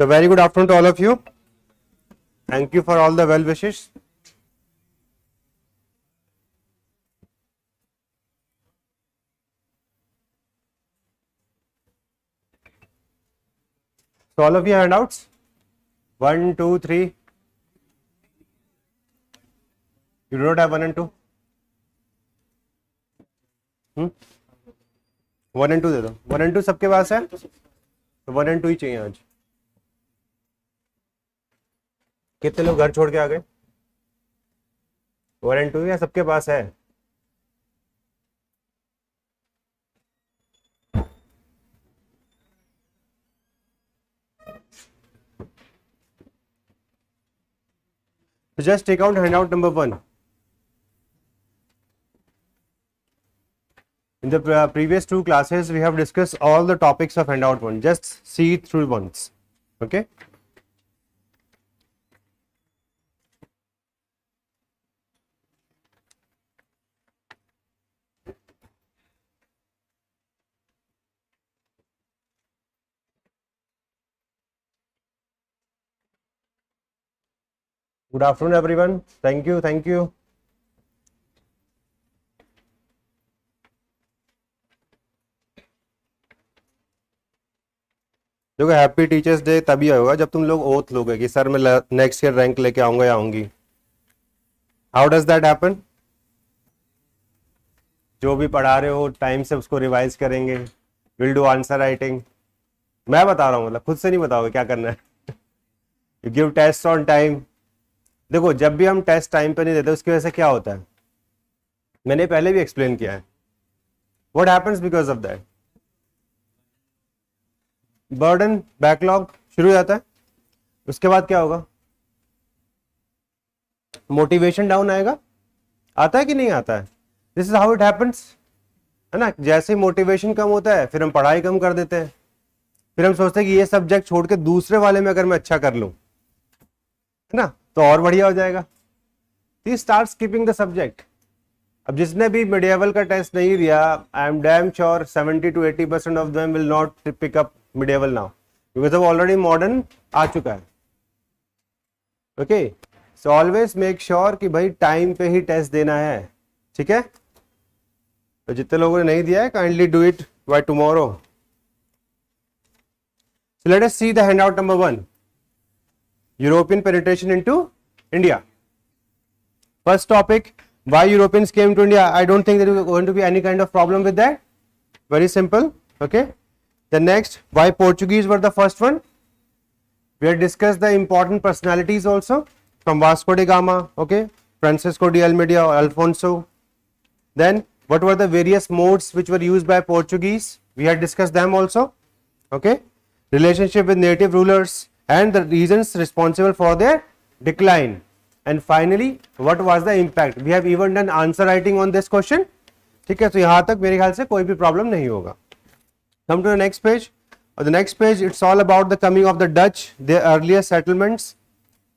So very good afternoon to all of you. Thank you for all the well wishes. So all of you handouts? One, two, three. You do not have one and two? Hmm? One and two दे दो one and to सबके पास है तो one and to ही चाहिए आज कितने लोग घर छोड़ के आ गए वन एंड टू या सबके पास है just take out handout number 1 in the uh, previous two classes we have discussed all the topics of handout 1 just see it through once okay afternoon everyone thank you thank you देखो happy teachers day तभी होगा जब तुम लोग oath लोगे कि sir मैं next year rank लेके आऊंगा या आऊंगी हाउ डज दैट हैपन जो भी पढ़ा रहे हो टाइम से उसको रिवाइज करेंगे विल डू आंसर राइटिंग मैं बता रहा हूँ मतलब खुद से नहीं बताओगे क्या करना है you give test on time देखो जब भी हम टेस्ट टाइम पे नहीं देते उसकी वजह से क्या होता है मैंने पहले भी एक्सप्लेन किया है what happens because of that burden backlog शुरू हो जाता है उसके बाद क्या होगा मोटिवेशन डाउन आएगा आता है कि नहीं आता है this is how it happens है ना जैसे ही मोटिवेशन कम होता है फिर हम पढ़ाई कम कर देते हैं फिर हम सोचते हैं कि ये सब्जेक्ट छोड़ के दूसरे वाले में अगर मैं अच्छा कर लूँ है ना तो और बढ़िया हो जाएगा they start skipping the subject अब जिसने भी मिडियावल का टेस्ट नहीं दिया I am damn sure seventy to eighty percent of them will not pick up medieval now because अब ऑलरेडी मॉडर्न आ चुका है okay so always make sure कि भाई टाइम पे ही टेस्ट देना है ठीक है तो जितने लोगों ने नहीं दिया है kindly do it by tomorrow let's see then out number one European penetration into India. First topic, why Europeans came to India. I don't think there is going to be any kind of problem with that. Very simple. Okay. The next, why Portuguese were the first one. We had discussed the important personalities also from Vasco da Gama. Okay. Francisco de Almeida or Alfonso. Then what were the various modes which were used by Portuguese? We had discussed them also. Okay. Relationship with native rulers, and the reasons responsible for their decline. And finally, what was the impact? We have even done answer writing on this question. ठीक है तो यहाँ तक मेरे ख्याल से कोई भी प्रॉब्लम नहीं होगा come to the next page और the next page it's all about the coming of the Dutch the earlier settlements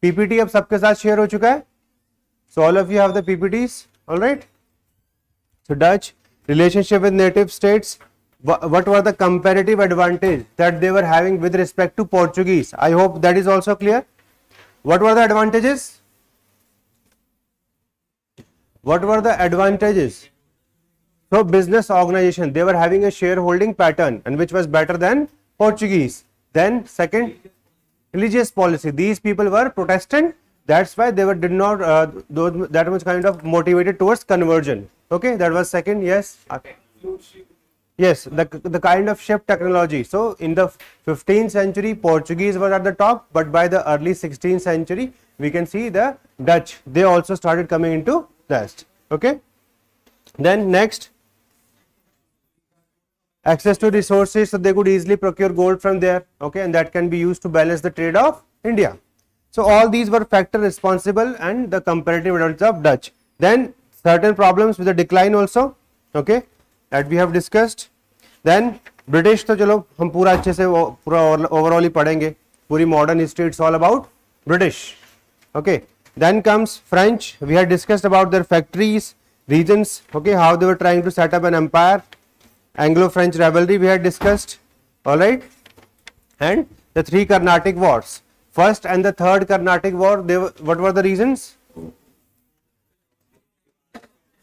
PPT अब सबके साथ शेयर हो चुका है so all of you have the PPTs alright so Dutch relationship with native states what were the comparative advantage that they were having with respect to Portuguese? I hope that is also clear. What were the advantages? What were the advantages? So business organization, they were having a shareholding pattern and which was better than Portuguese. Then second, religious policy. These people were Protestant. That's why they were did not uh, those, that much kind of motivated towards conversion. Okay, that was second. Yes. Okay. Yes, the, the kind of ship technology. So, in the 15th century, Portuguese were at the top, but by the early 16th century, we can see the Dutch. They also started coming into the West. Okay. Then next, access to resources, so they could easily procure gold from there. Okay, and that can be used to balance the trade of India. So, all these were factor responsible and the comparative advantage of Dutch. Then certain problems with the decline also. Okay, that we have discussed. Then British तो चलो हम पूरा अच्छे से पूरा overall ही पढ़ेंगे modern history it's all about British. Okay. Then comes French. We have discussed about their factories, regions. Okay, how they were trying to set up an empire. Anglo-French rivalry we have discussed. All right. And the three Carnatic wars. First and the third Carnatic war. what were the reasons?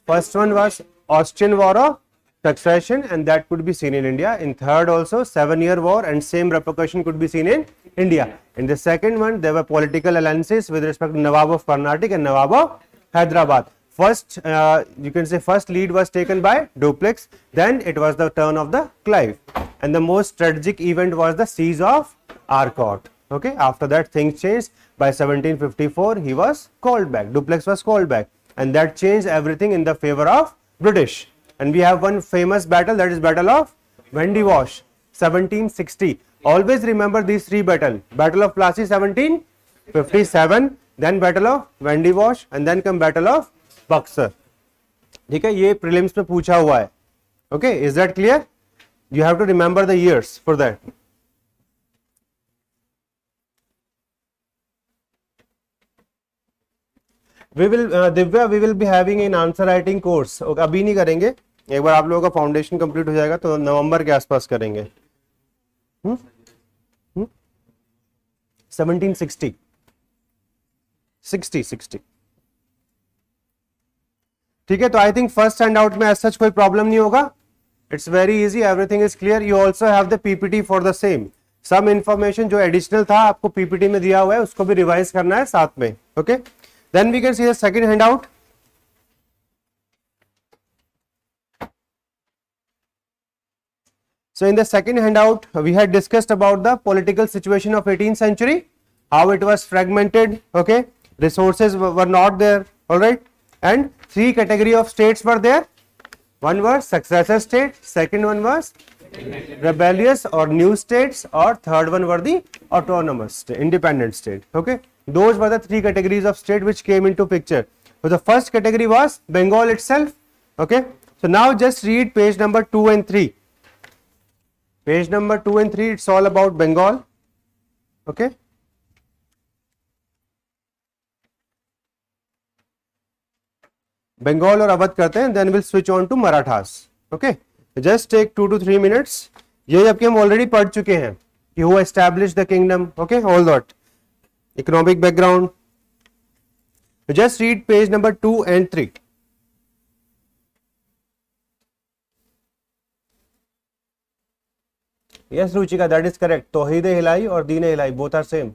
First one was Austrian War succession and that could be seen in India. In third also seven year war and same repercussion could be seen in India. In the second one there were political alliances with respect to Nawab of Carnatic and Nawab of Hyderabad. First uh, you can say first lead was taken by Duplex then it was the turn of the Clive and the most strategic event was the siege of Arcot. Okay, after that things changed by 1754 he was called back, Duplex was called back and that changed everything in the favor of British and we have one famous battle that is battle of Wendy Wash 1760 always remember these three battle battle of Plassey 1757 then battle of Wendy Wash and then come battle of Buxar ठीक है ये prelims में पूछा हुआ है okay is that clear you have to remember the years for that we will uh, divya we will be having an answer writing course okay abhi nahi karenge एक बार आप लोगों का फाउंडेशन कंप्लीट हो जाएगा तो नवंबर के आसपास करेंगे सेवनटीन सिक्सटी सिक्सटी सिक्सटी ठीक है तो I think first handout में ऐसा सच कोई प्रॉब्लम नहीं होगा it's very easy everything is clear you also have the PPT for the same some information जो एडिशनल था आपको पीपीटी में दिया हुआ है उसको भी रिवाइज करना है साथ में okay then we can see the second handout So in the second handout, we had discussed about the political situation of 18th century, how it was fragmented, okay, resources were not there, alright, and three category of states were there, one was successor state, second one was rebellious or new states or third one were the autonomous, state, independent state, okay. Those were the three categories of state which came into picture. So the first category was Bengal itself, okay. So now just read page number 2 and 3. Page number two and three it's all about Bengal okay Bengal और अवध करते हैं then will switch on to Marathas okay just take two to three minutes ये जबकि हम already पढ़ चुके हैं कि who establish the kingdom okay all that economic background just read page number two and three yes Ruchika that is correct Tauhid Ilahi और Din Ilahi both are same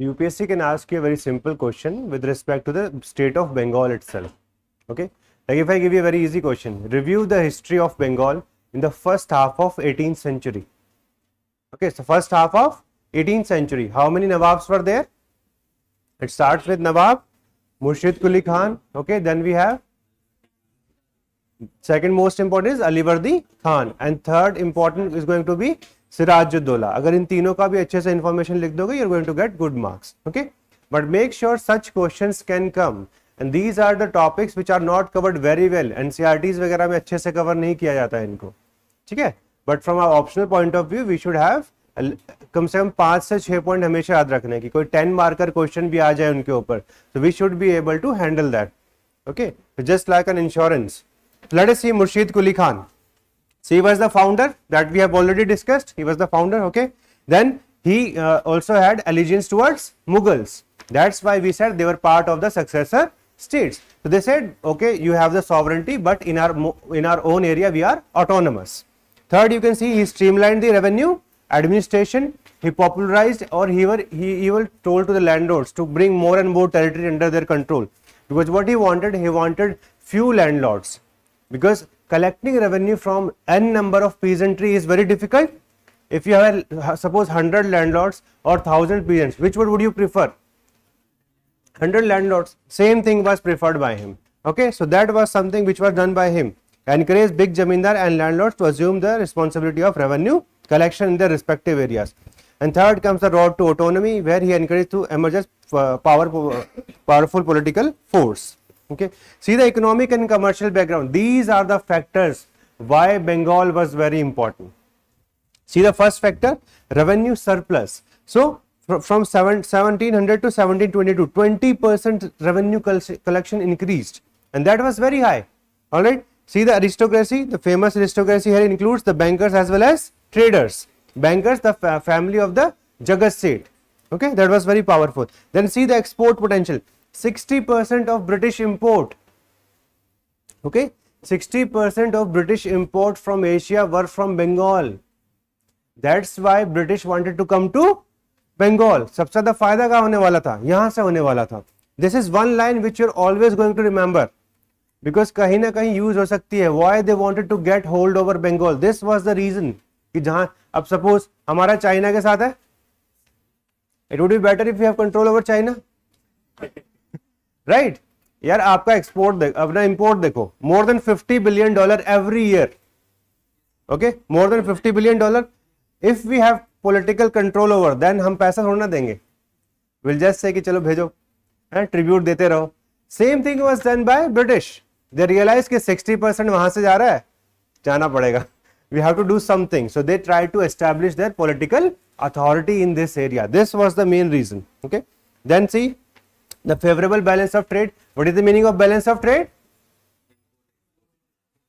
UPSC can ask you a very simple question with respect to the state of Bengal itself. Okay, like if I give you a very easy question, review the history of Bengal in the first half of 18th century. Okay, so first half of 18th century, how many Nawabs were there? It starts with Nawab, Murshid Kuli Khan. Okay, then we have second most important is Aliverdi Khan and third important is going to be Sirajuddaula अगर इन तीनों का भी अच्छे से information लिख दोगे you're going to get good marks okay but make sure such question can come and these are the topics which are not covered very well NCERTs वगैरह में अच्छे से कवर नहीं किया जाता है इनको ठीक है but from our optional point of view we should have कम से कम पांच से छह पॉइंट हमेशा याद रखने की कोई टेन मार्कर क्वेश्चन भी आ जाए उनके ऊपर तो we should be able to handle that okay just like an insurance लड़े see Murshid Quli Khan So he was the founder that we have already discussed. He was the founder, okay. Then he uh, also had allegiance towards Mughals. That's why we said they were part of the successor states. So they said, okay, you have the sovereignty, but in our in our own area we are autonomous. Third, you can see he streamlined the revenue administration. He popularized or he were he even told to the landlords to bring more and more territory under their control. Because what he wanted, he wanted few landlords because collecting revenue from n number of peasantry is very difficult. If you have a, suppose 100 landlords or 1000 peasants, which one would you prefer? 100 landlords, same thing was preferred by him. Okay, so that was something which was done by him. Encourage big jamindar and landlords to assume the responsibility of revenue collection in their respective areas. And third comes the road to autonomy, where he encouraged to emerge as uh, power, uh, powerful political force okay see the economic and commercial background these are the factors why bengal was very important see the first factor revenue surplus so from 1700 to 1722 20 percent revenue collection increased and that was very high all right see the aristocracy the famous aristocracy here includes the bankers as well as traders bankers the family of the jagat state okay that was very powerful then see the export potential 60% of British import. Okay, 60% of British import from Asia were from Bengal that's why British wanted to come to Bengal सबसे ज्यादा फायदा क्या होने वाला था यहां से होने वाला था this is one line which you're always going to remember because कहीं ना कहीं यूज हो सकती है why they wanted to get hold over Bengal this was the reason कि जहां अब सपोज हमारा चाइना के साथ है it would be better if you have control over China right यार आपका एक्सपोर्ट देख अपना इंपोर्ट देखो more than 50 billion dollar every year okay more than 50 billion dollar if we have political control over then हम पैसा थोड़ा ना देंगे विल जस्ट से कि चलो भेजो है हाँ, ट्रिब्यूट देते रहो same thing was done by British they realize कि 60 परसेंट वहां से जा रहा है जाना पड़ेगा we have to do something so they try to establish their political authority in this area this was the main reason okay then see the favorable balance of trade. What is the meaning of balance of trade?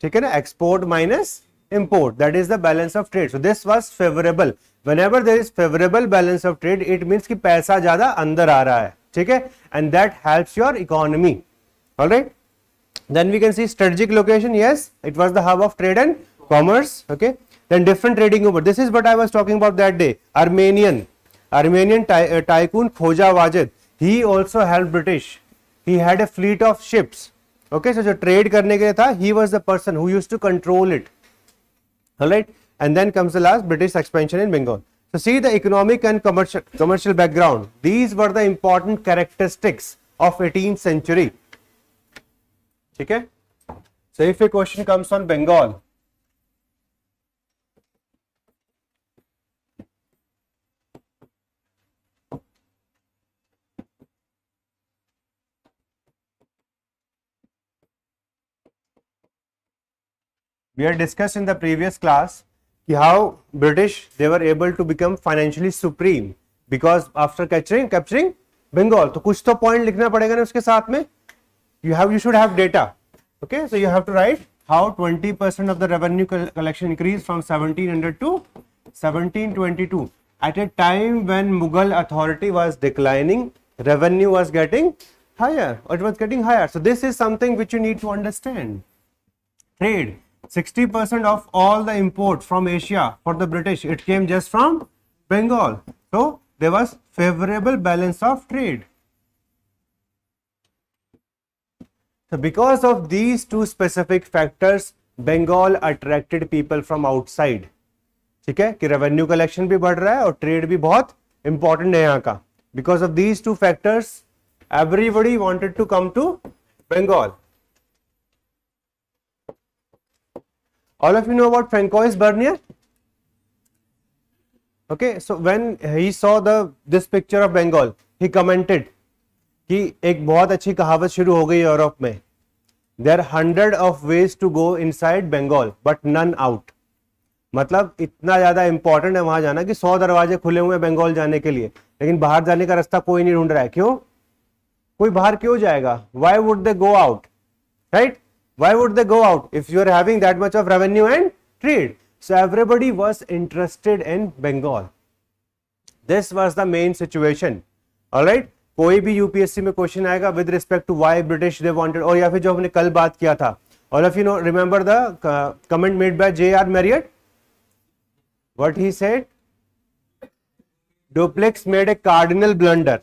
ठीक export minus import that is the balance of trade. So this was favorable. Whenever there is favorable balance of trade, it means कि पैसा ज़्यादा अंदर आ रहा है ठीक है and that helps your economy. All right. Then we can see strategic location. Yes, it was the hub of trade and commerce. Okay. Then different trading over. This is what I was talking about that day. Armenian, Armenian ty uh, tycoon Khoja Wajid. He also help British he had a fleet of ships okay so जो trade करने के लिए था he was the person who use to control it right and then comes the last British expansion in Bengal So see the economic and commercial commercial background. These were the important characteristics of 18th century. Okay. So if a question comes on Bengal, We had discussed in the previous class how British they were able to become financially supreme because after capturing capturing Bengal, so, कुछ तो point लिखना पड़ेगा ना उसके साथ में. You have you should have data. Okay, so you have to write how 20% of the revenue collection increased from 1700 to 1722 at a time when Mughal authority was declining, revenue was getting higher, it was getting higher. So this is something which you need to understand. Trade. 60% of all the import from Asia for the British, it came just from Bengal. So, there was favorable balance of trade. So, because of these two specific factors, Bengal attracted people from outside. Okay, ki revenue collection bhi bad raha hai aur trade bhi bahut important hai Because of these two factors, everybody wanted to come to Bengal. all of you know about Francois Bernier okay so when he saw the this picture of Bengal he commented ki ek bahut अच्छी kahawat shuru ho gayi europe mein there are hundred of ways to go inside bengal but none out मतलब इतना ज़्यादा important है वहां जाना कि सौ दरवाजे खुले हुए हैं बंगाल जाने के लिए लेकिन बाहर जाने का रास्ता कोई नहीं ढूंढ रहा है क्यों कोई बाहर क्यों जाएगा why would they go out right Why would they go out if you are having that much of revenue and trade? So everybody was interested in Bengal. This was the main situation. All right. कोई भी UPSC में question आएगा with respect to why British they wanted और या फिर जो हमने कल बात किया था all of you know remember the comment made by J R Marriott what he said Dupleix made a cardinal blunder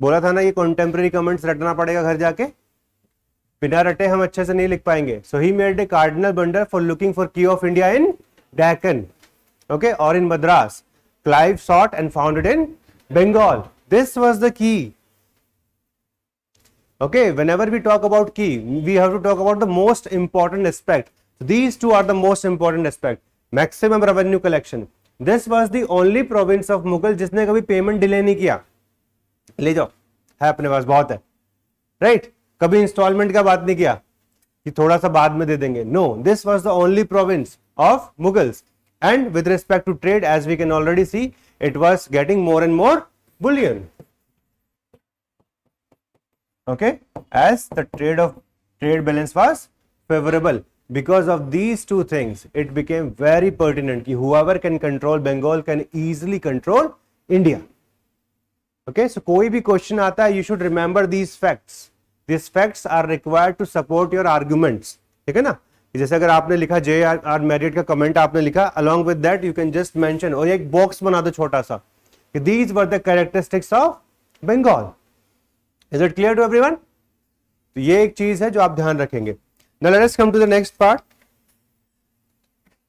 बोला था ना ये कॉन्टेम्प्रेरी कमेंट्स रटना पड़ेगा घर जाके बिना रटे हम अच्छे से नहीं लिख पाएंगे so he made a cardinal blunder for looking for key of India in Deccan okay और in Madras Clive sought and founded in Bengal this was the key okay whenever we talk about key we have to talk about the most important aspect these two are the most important aspect maximum revenue collection this was the only province of Mughal जिसने कभी payment delay नहीं किया ले जाओ है अपने पास बहुत है राइट कभी इंस्टॉलमेंट का बात नहीं किया कि थोड़ा सा बाद में दे देंगे no this was the only province of Mughals and with respect to trade as we can already see it was getting more and more bullion okay as the trade of trade balance was favourable because of these two things it became very pertinent whoever can control Bengal can easily control India okay so कोई भी question आता है you should remember these facts this facts are required to support your arguments ठीक है ना जैसे अगर आपने लिखा जे आर आर मेरिट का कमेंट आपने लिखा along with that you can just mention और एक बॉक्स बना दो छोटा सा कि these were the characteristics of Bengal is it clear to everyone तो ये एक चीज है जो आप ध्यान रखेंगे come to the next part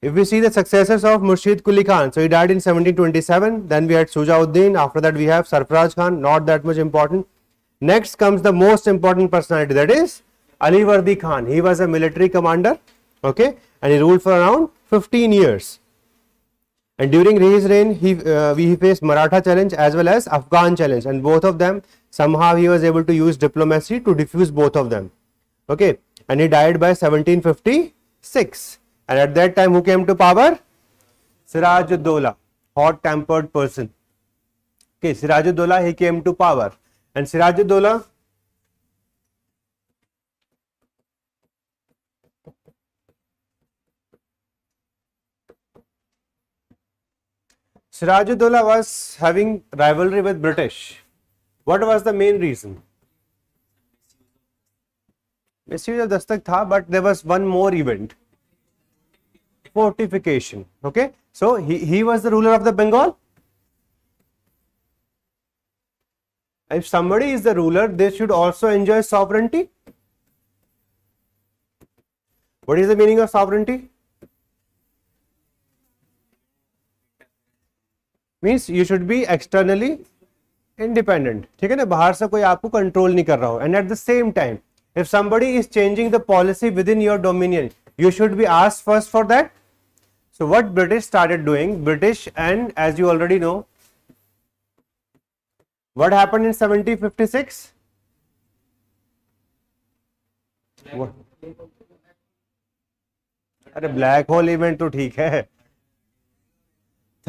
If we see the successors of Murshid Kuli Khan, so he died in 1727. Then we had Sujauddin. After that, we have Sarfaraz Khan. Not that much important. Next comes the most important personality that is Ali Wardi Khan. He was a military commander, okay, and he ruled for around 15 years. And during his reign, he uh, he faced Maratha challenge as well as Afghan challenge, and both of them somehow he was able to use diplomacy to defuse both of them, okay. And he died by 1756. And at that time, who came to power? Siraj Dola, hot-tempered person. Okay, Siraj Dola he came to power and Sirajuddawla? Sirajuddawla was having rivalry with British. What was the main reason? Misuse of Dastak tha, but there was one more event. Fortification. Okay. So he, he was the ruler of the Bengal if somebody is the ruler they should also enjoy sovereignty what is the meaning of sovereignty means you should be externally independent ठीक है ना bahar से कोई आपको control And at the same time, if somebody is changing the policy within your dominion, you should be asked first for that. So what British started doing, British and as you already know, what happened in 1756? What? अरे black hole event तो ठीक है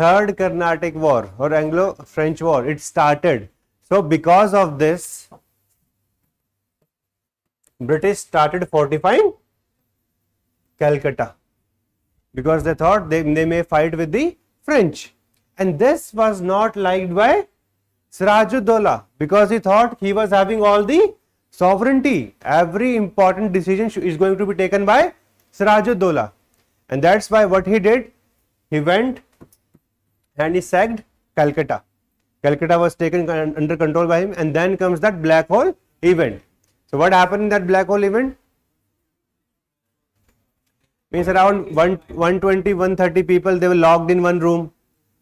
third Carnatic war और Anglo French war it started so because of this British started fortifying calcutta because they thought they, they may fight with the french and this was not liked by Sirajuddola because he thought he was having all the sovereignty. Every important decision is going to be taken by Sirajuddola. And that's why what he did, he went and he sacked Calcutta. Calcutta was taken under control by him and then comes that black hole event. So what happened in that black hole event? Means around 1, 120, 130 people, they were locked in one room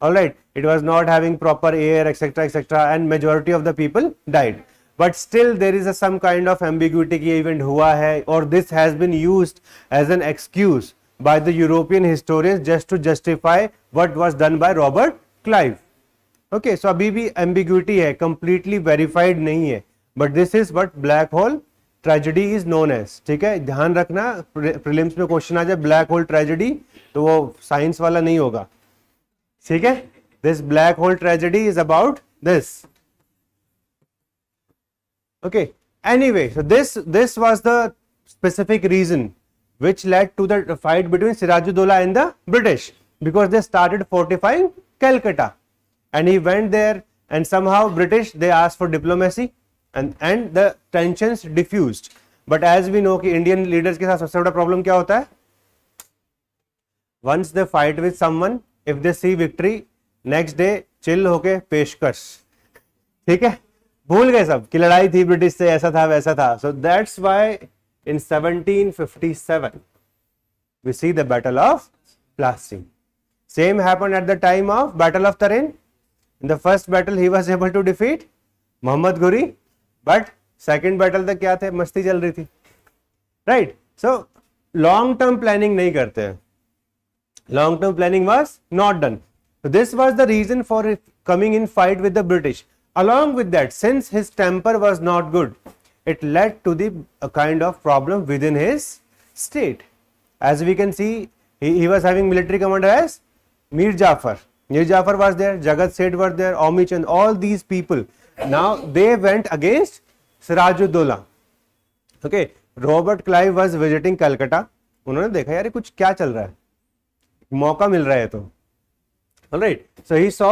all right it was not having proper air etc etc and majority of the people died but still there is a some kind of ambiguity ki event hua hai or this has been used as an excuse by the european historians just to justify what was done by robert clive okay, so abhi bhi ambiguity hai completely verified nahi hai but this is what black hole tragedy is known as theek hai dhyan rakhna prelims mein question aa jaye black hole tragedy to wo science wala nahi hoga ठीक this black hole tragedy is about this okay anyway so this this was the specific reason which led to the fight between sirajuddaulah and the british because they started fortifying calcutta and he went there and somehow british they asked for diplomacy and and the tensions diffused but as we know ki indian leaders ke sath sabse bada problem once they fight with someone if they see victory next day chill होके पेशकश ठीक है भूल गए सब कि लड़ाई थी ब्रिटिश से ऐसा था वैसा था so that's why in 1757 we see the battle of Plassey same happen at the time of battle of Tarain in the first battle he was able to defeat Mohammad Ghori but second battle तक क्या थे मस्ती चल रही थी right so long term planning नहीं करते हैं long term planning was not done so this was the reason for coming in fight with the british along with that since his temper was not good it led to the a kind of problem within his state as we can see he, he was having military commander as mir jafar mir jafar was there jagat seth were there omich and all these people now they went against sirajuddola okay robert clive was visiting calcutta उन्होंने देखा यार कुछ क्या चल रहा है मौका मिल रहा है तो राइट सो ही सॉ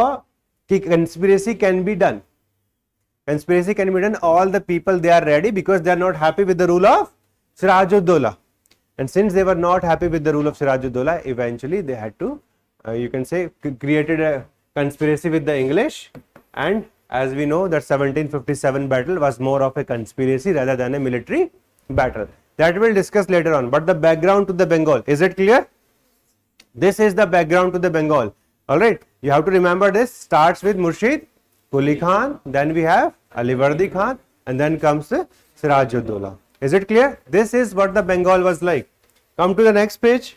कि conspiracy can be done conspiracy can be done all the people they are ready because they are not happy with the rule of Sirajuddaula and since they were not happy with the rule of Sirajuddola, eventually they had to, uh, you can say, created a conspiracy with the English. And as we know, that 1757 battle was more of a conspiracy rather than a military battle. That we'll discuss later on. But the background to the Bengal, is it clear? This is the background to the Bengal. All right, you have to remember this starts with Murshid Quli Khan, then we have Ali Khan, and then comes Sirajuddola. Is it clear? This is what the Bengal was like. Come to the next page.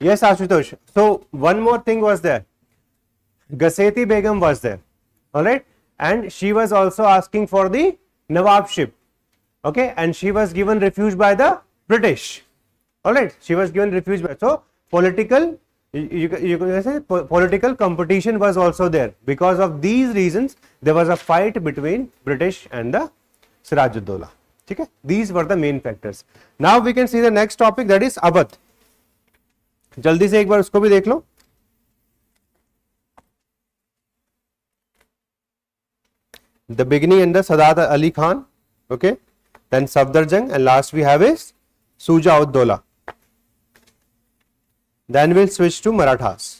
Yes, Ashutosh. So, one more thing was there. Gaseti Begum was there. Alright. And she was also asking for the Nawabship okay and she was given refuge by the british all right she was given refuge by so political you, you, you can say po political competition was also there because of these reasons there was a fight between british and the sirajuddola okay these were the main factors now we can see the next topic that is abad Jaldi se ek bar usko bhi देख the beginning and the Sadat Ali Khan, okay, then Safdarjung and last we have is Suja Uddola. Then we'll switch to Marathas.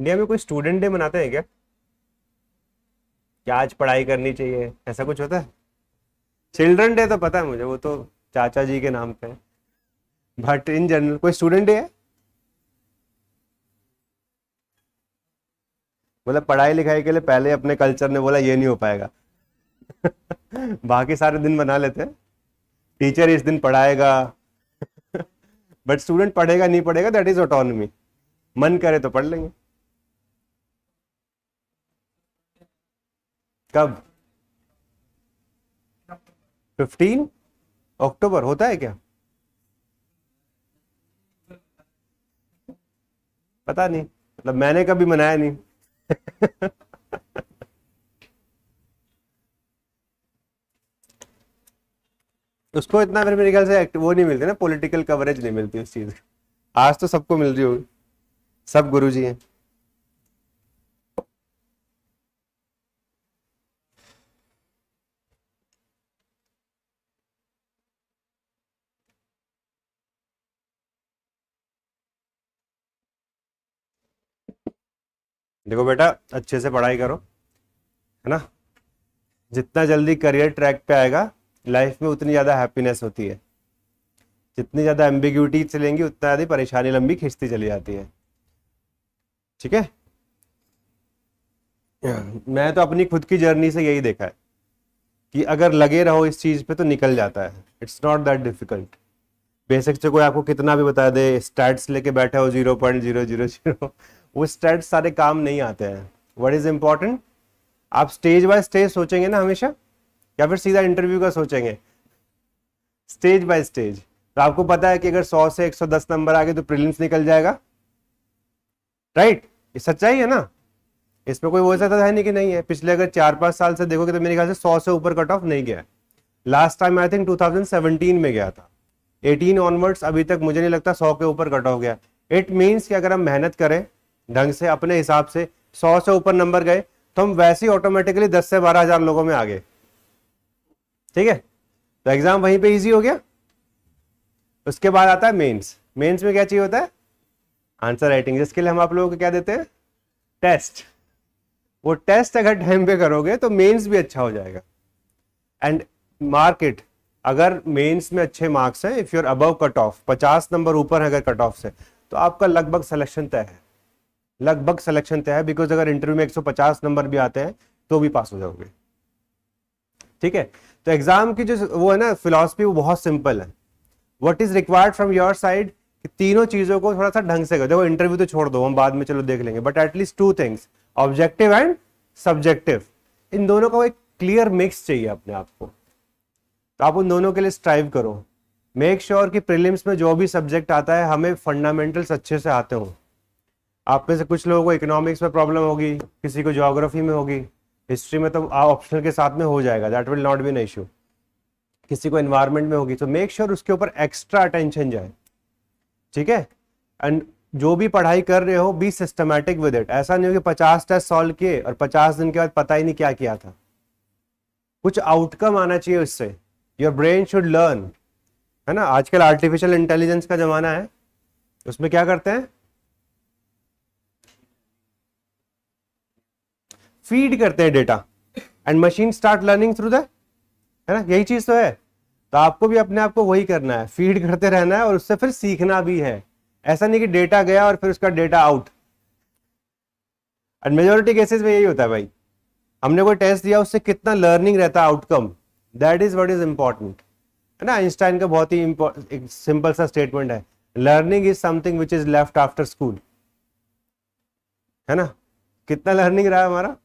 India में कोई student day मनाते हैं क्या क्या आज पढ़ाई करनी चाहिए ऐसा कुछ होता है चिल्ड्रन डे तो पता है मुझे वो तो चाचा जी के नाम पे बट इन जनरल कोई स्टूडेंट डे है बोला मतलब पढ़ाई लिखाई के लिए पहले अपने कल्चर ने बोला ये नहीं हो पाएगा बाकी सारे दिन बना लेते हैं टीचर इस दिन पढ़ाएगा बट स्टूडेंट पढ़ेगा नहीं पढ़ेगा दैट इज ऑटोनमी मन करे तो पढ़ लेंगे कब फिफ्टीन अक्टूबर होता है क्या पता नहीं मतलब मैंने कभी मनाया नहीं उसको इतना फिर मेरे ख्याल से वो नहीं मिलते ना पॉलिटिकल कवरेज नहीं मिलती उस चीज आज तो सबको मिल रही होगी सब गुरुजी हैं देखो बेटा अच्छे से पढ़ाई करो है ना जितना जल्दी करियर ट्रैक पे आएगा लाइफ में उतनी ज़्यादा हैप्पीनेस होती है जितनी ज़्यादा एम्बिग्यूटी चलेंगी उतना ज़्यादा परेशानी लंबी खींचती चली जाती है ठीक है मैं तो अपनी खुद की जर्नी से यही देखा है कि अगर लगे रहो इस चीज़ पे तो निकल जाता है it's not that difficult basic से कोई आपको कितना भी बता दे स्टैट्स लेके बैठा हो zero point zero zero zero वो स्टेट सारे काम नहीं आते हैं वट इज इंपॉर्टेंट आप स्टेज बाय स्टेज सोचेंगे ना हमेशा या फिर सीधा इंटरव्यू का सोचेंगे स्टेज बाय स्टेज तो आपको पता है कि अगर 100 से 110 नंबर आ गए तो प्रिलिम्स निकल जाएगा राइट ये सच्चाई है ना इसमें कोई वजह तो है नहीं कि नहीं है पिछले अगर चार पांच साल से देखोगे तो मेरे ख्याल से सौ से ऊपर कट ऑफ नहीं गया लास्ट टाइम आई थिंक 2017 में गया था 18 ऑनवर्ड्स अभी तक मुझे नहीं लगता सौ के ऊपर कट ऑफ गया इट मीन्स कि अगर हम मेहनत करें ढंग से अपने हिसाब से सौ से ऊपर नंबर गए तो हम वैसे ही ऑटोमेटिकली दस से बारह हजार लोगों में आ गए ठीक है तो एग्जाम वहीं पे इजी हो गया उसके बाद आता है मेंस मेंस में क्या चाहिए होता है आंसर राइटिंग जिसके लिए हम आप लोगों को क्या देते हैं टेस्ट वो टेस्ट अगर टाइम पे करोगे तो मेन्स भी अच्छा हो जाएगा एंड मार्केट अगर मेंस में अच्छे मार्क्स हैं if you're above cut off पचास नंबर ऊपर है अगर कट ऑफ से तो आपका लगभग सिलेक्शन तय है लगभग सिलेक्शन तय है बिकॉज अगर इंटरव्यू में 150 नंबर भी आते हैं तो भी पास हो जाओगे ठीक है तो एग्जाम की जो वो है ना फिलोसफी वो बहुत सिंपल है what is required from your side तीनों चीजों को थोड़ा सा ढंग से कर देखो इंटरव्यू तो छोड़ दो हम बाद में चलो देख लेंगे but at least two things objective and subjective इन दोनों का एक क्लियर मिक्स चाहिए अपने आप को तो आप उन दोनों के लिए स्ट्राइव करो मेक श्योर sure कि प्रीलिम्स में जो भी सब्जेक्ट आता है हमें फंडामेंटल्स अच्छे से आते हों आप में से कुछ लोगों को इकोनॉमिक्स में प्रॉब्लम होगी किसी को जोग्राफी में होगी हिस्ट्री में तो ऑप्शनल के साथ में हो जाएगा that will not be an issue किसी को एनवायरमेंट में होगी तो मेक श्योर उसके ऊपर एक्स्ट्रा अटेंशन जाए ठीक है एंड जो भी पढ़ाई कर रहे हो बी सिस्टमैटिक विद इट ऐसा नहीं हो कि पचास टेस्ट सॉल्व किए और पचास दिन के बाद पता ही नहीं क्या किया था कुछ आउटकम आना चाहिए उससे योर ब्रेन शुड लर्न है ना आजकल आर्टिफिशियल इंटेलिजेंस का जमाना है उसमें क्या करते हैं फीड करते हैं data and machine start learning through the है ना यही चीज तो है तो आपको भी अपने आप को वही करना है फीड करते रहना है और उससे फिर सीखना भी है ऐसा नहीं कि डेटा गया और फिर उसका data out and majority cases में यही होता है भाई हमने कोई टेस्ट दिया उससे कितना लर्निंग रहता outcome that is what is important है ना आइंस्टाइन का बहुत ही एक सिंपल सा स्टेटमेंट है learning is something which is left after school है ना कितना लर्निंग रहा हमारा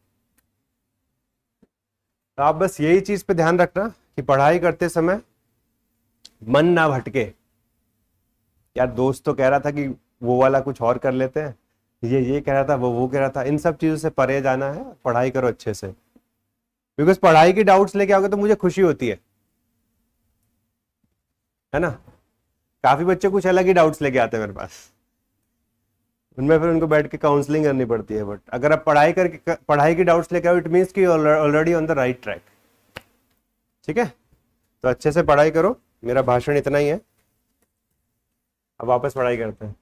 तो आप बस यही चीज पे ध्यान रखना कि पढ़ाई करते समय मन ना भटके यार दोस्त तो कह रहा था कि वो वाला कुछ और कर लेते हैं ये ये कह रहा था वो वो कह रहा था इन सब चीज़ों से परे जाना है पढ़ाई करो अच्छे से बिकॉज पढ़ाई की डाउट्स लेके आओगे तो मुझे खुशी होती है है ना काफी बच्चे कुछ अलग ही डाउट्स लेके आते हैं मेरे पास उनमें फिर उनको बैठ के काउंसलिंग करनी पड़ती है बट अगर आप पढ़ाई करके पढ़ाई की डाउट्स लेके आओ इट मीन्स की already on the right track ठीक है तो अच्छे से पढ़ाई करो मेरा भाषण इतना ही है अब वापस पढ़ाई करते हैं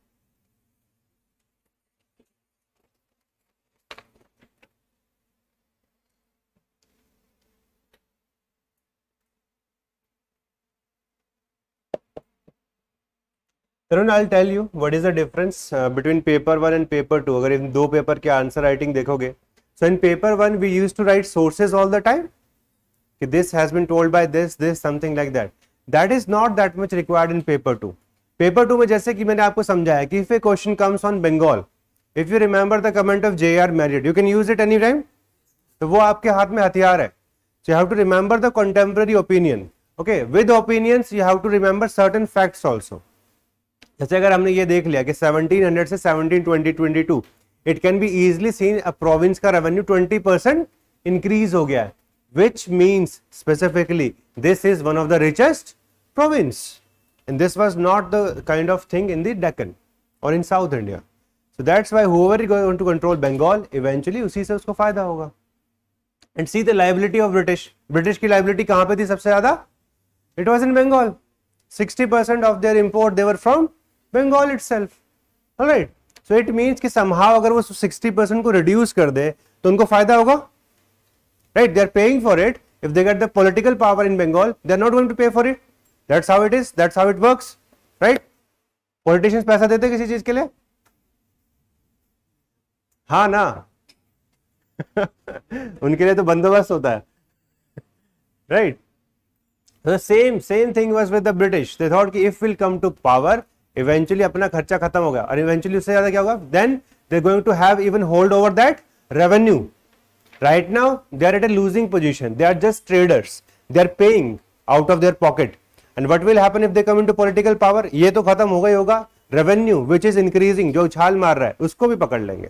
Tarun I tell you what is the difference between paper one and paper two अगर इन दो पेपर के आंसर राइटिंग देखोगे so in paper one we use to write sources all the time कि this has been told by this this something like that that is not that much required in paper two paper two में जैसे कि मैंने आपको समझाया कि if a question comes on Bengal if you remember the comment of J R married you can use it any time तो वो आपके हाथ में हथियार है so you have to remember the contemporary opinion okay with opinions you have to remember certain facts also जैसे अगर हमने ये देख लिया कि 1700 से 172022 it can be easily seen a province का रेवेन्यू 20 परसेंट इंक्रीज हो गया है which means specifically this is one of the richest province and this was not the kind of thing in the Deccan और in South India so that's why whoever is going to control bengal eventually उसी से उसको फायदा होगा and see the liability of british british की liability कहाँ पे थी सबसे ज्यादा it was in Bengal 60% of their import they were from Bengal self right so it mean कि समहाव अगर वो 60 परसेंट को रिड्यूस कर दे तो उनको फायदा होगा right they are paying for it if they get the political power in Bengal they are not going to pay for it that's how it is that's how it work right politicians पैसा देते किसी चीज के लिए हा ना उनके लिए तो बंदोबस्त होता है right same same thing was with the British they thought कि if will come to power eventually अपना खर्चा खत्म हो गया और इवेंचुअली उससे ज्यादा क्या होगा then they going to have even hold over that revenue right now they are at a losing position they are just traders they are paying out of their pocket and what will happen if they come in to political power ये तो खत्म हो गई होगा revenue which is increasing जो उछाल मार रहा है उसको भी पकड़ लेंगे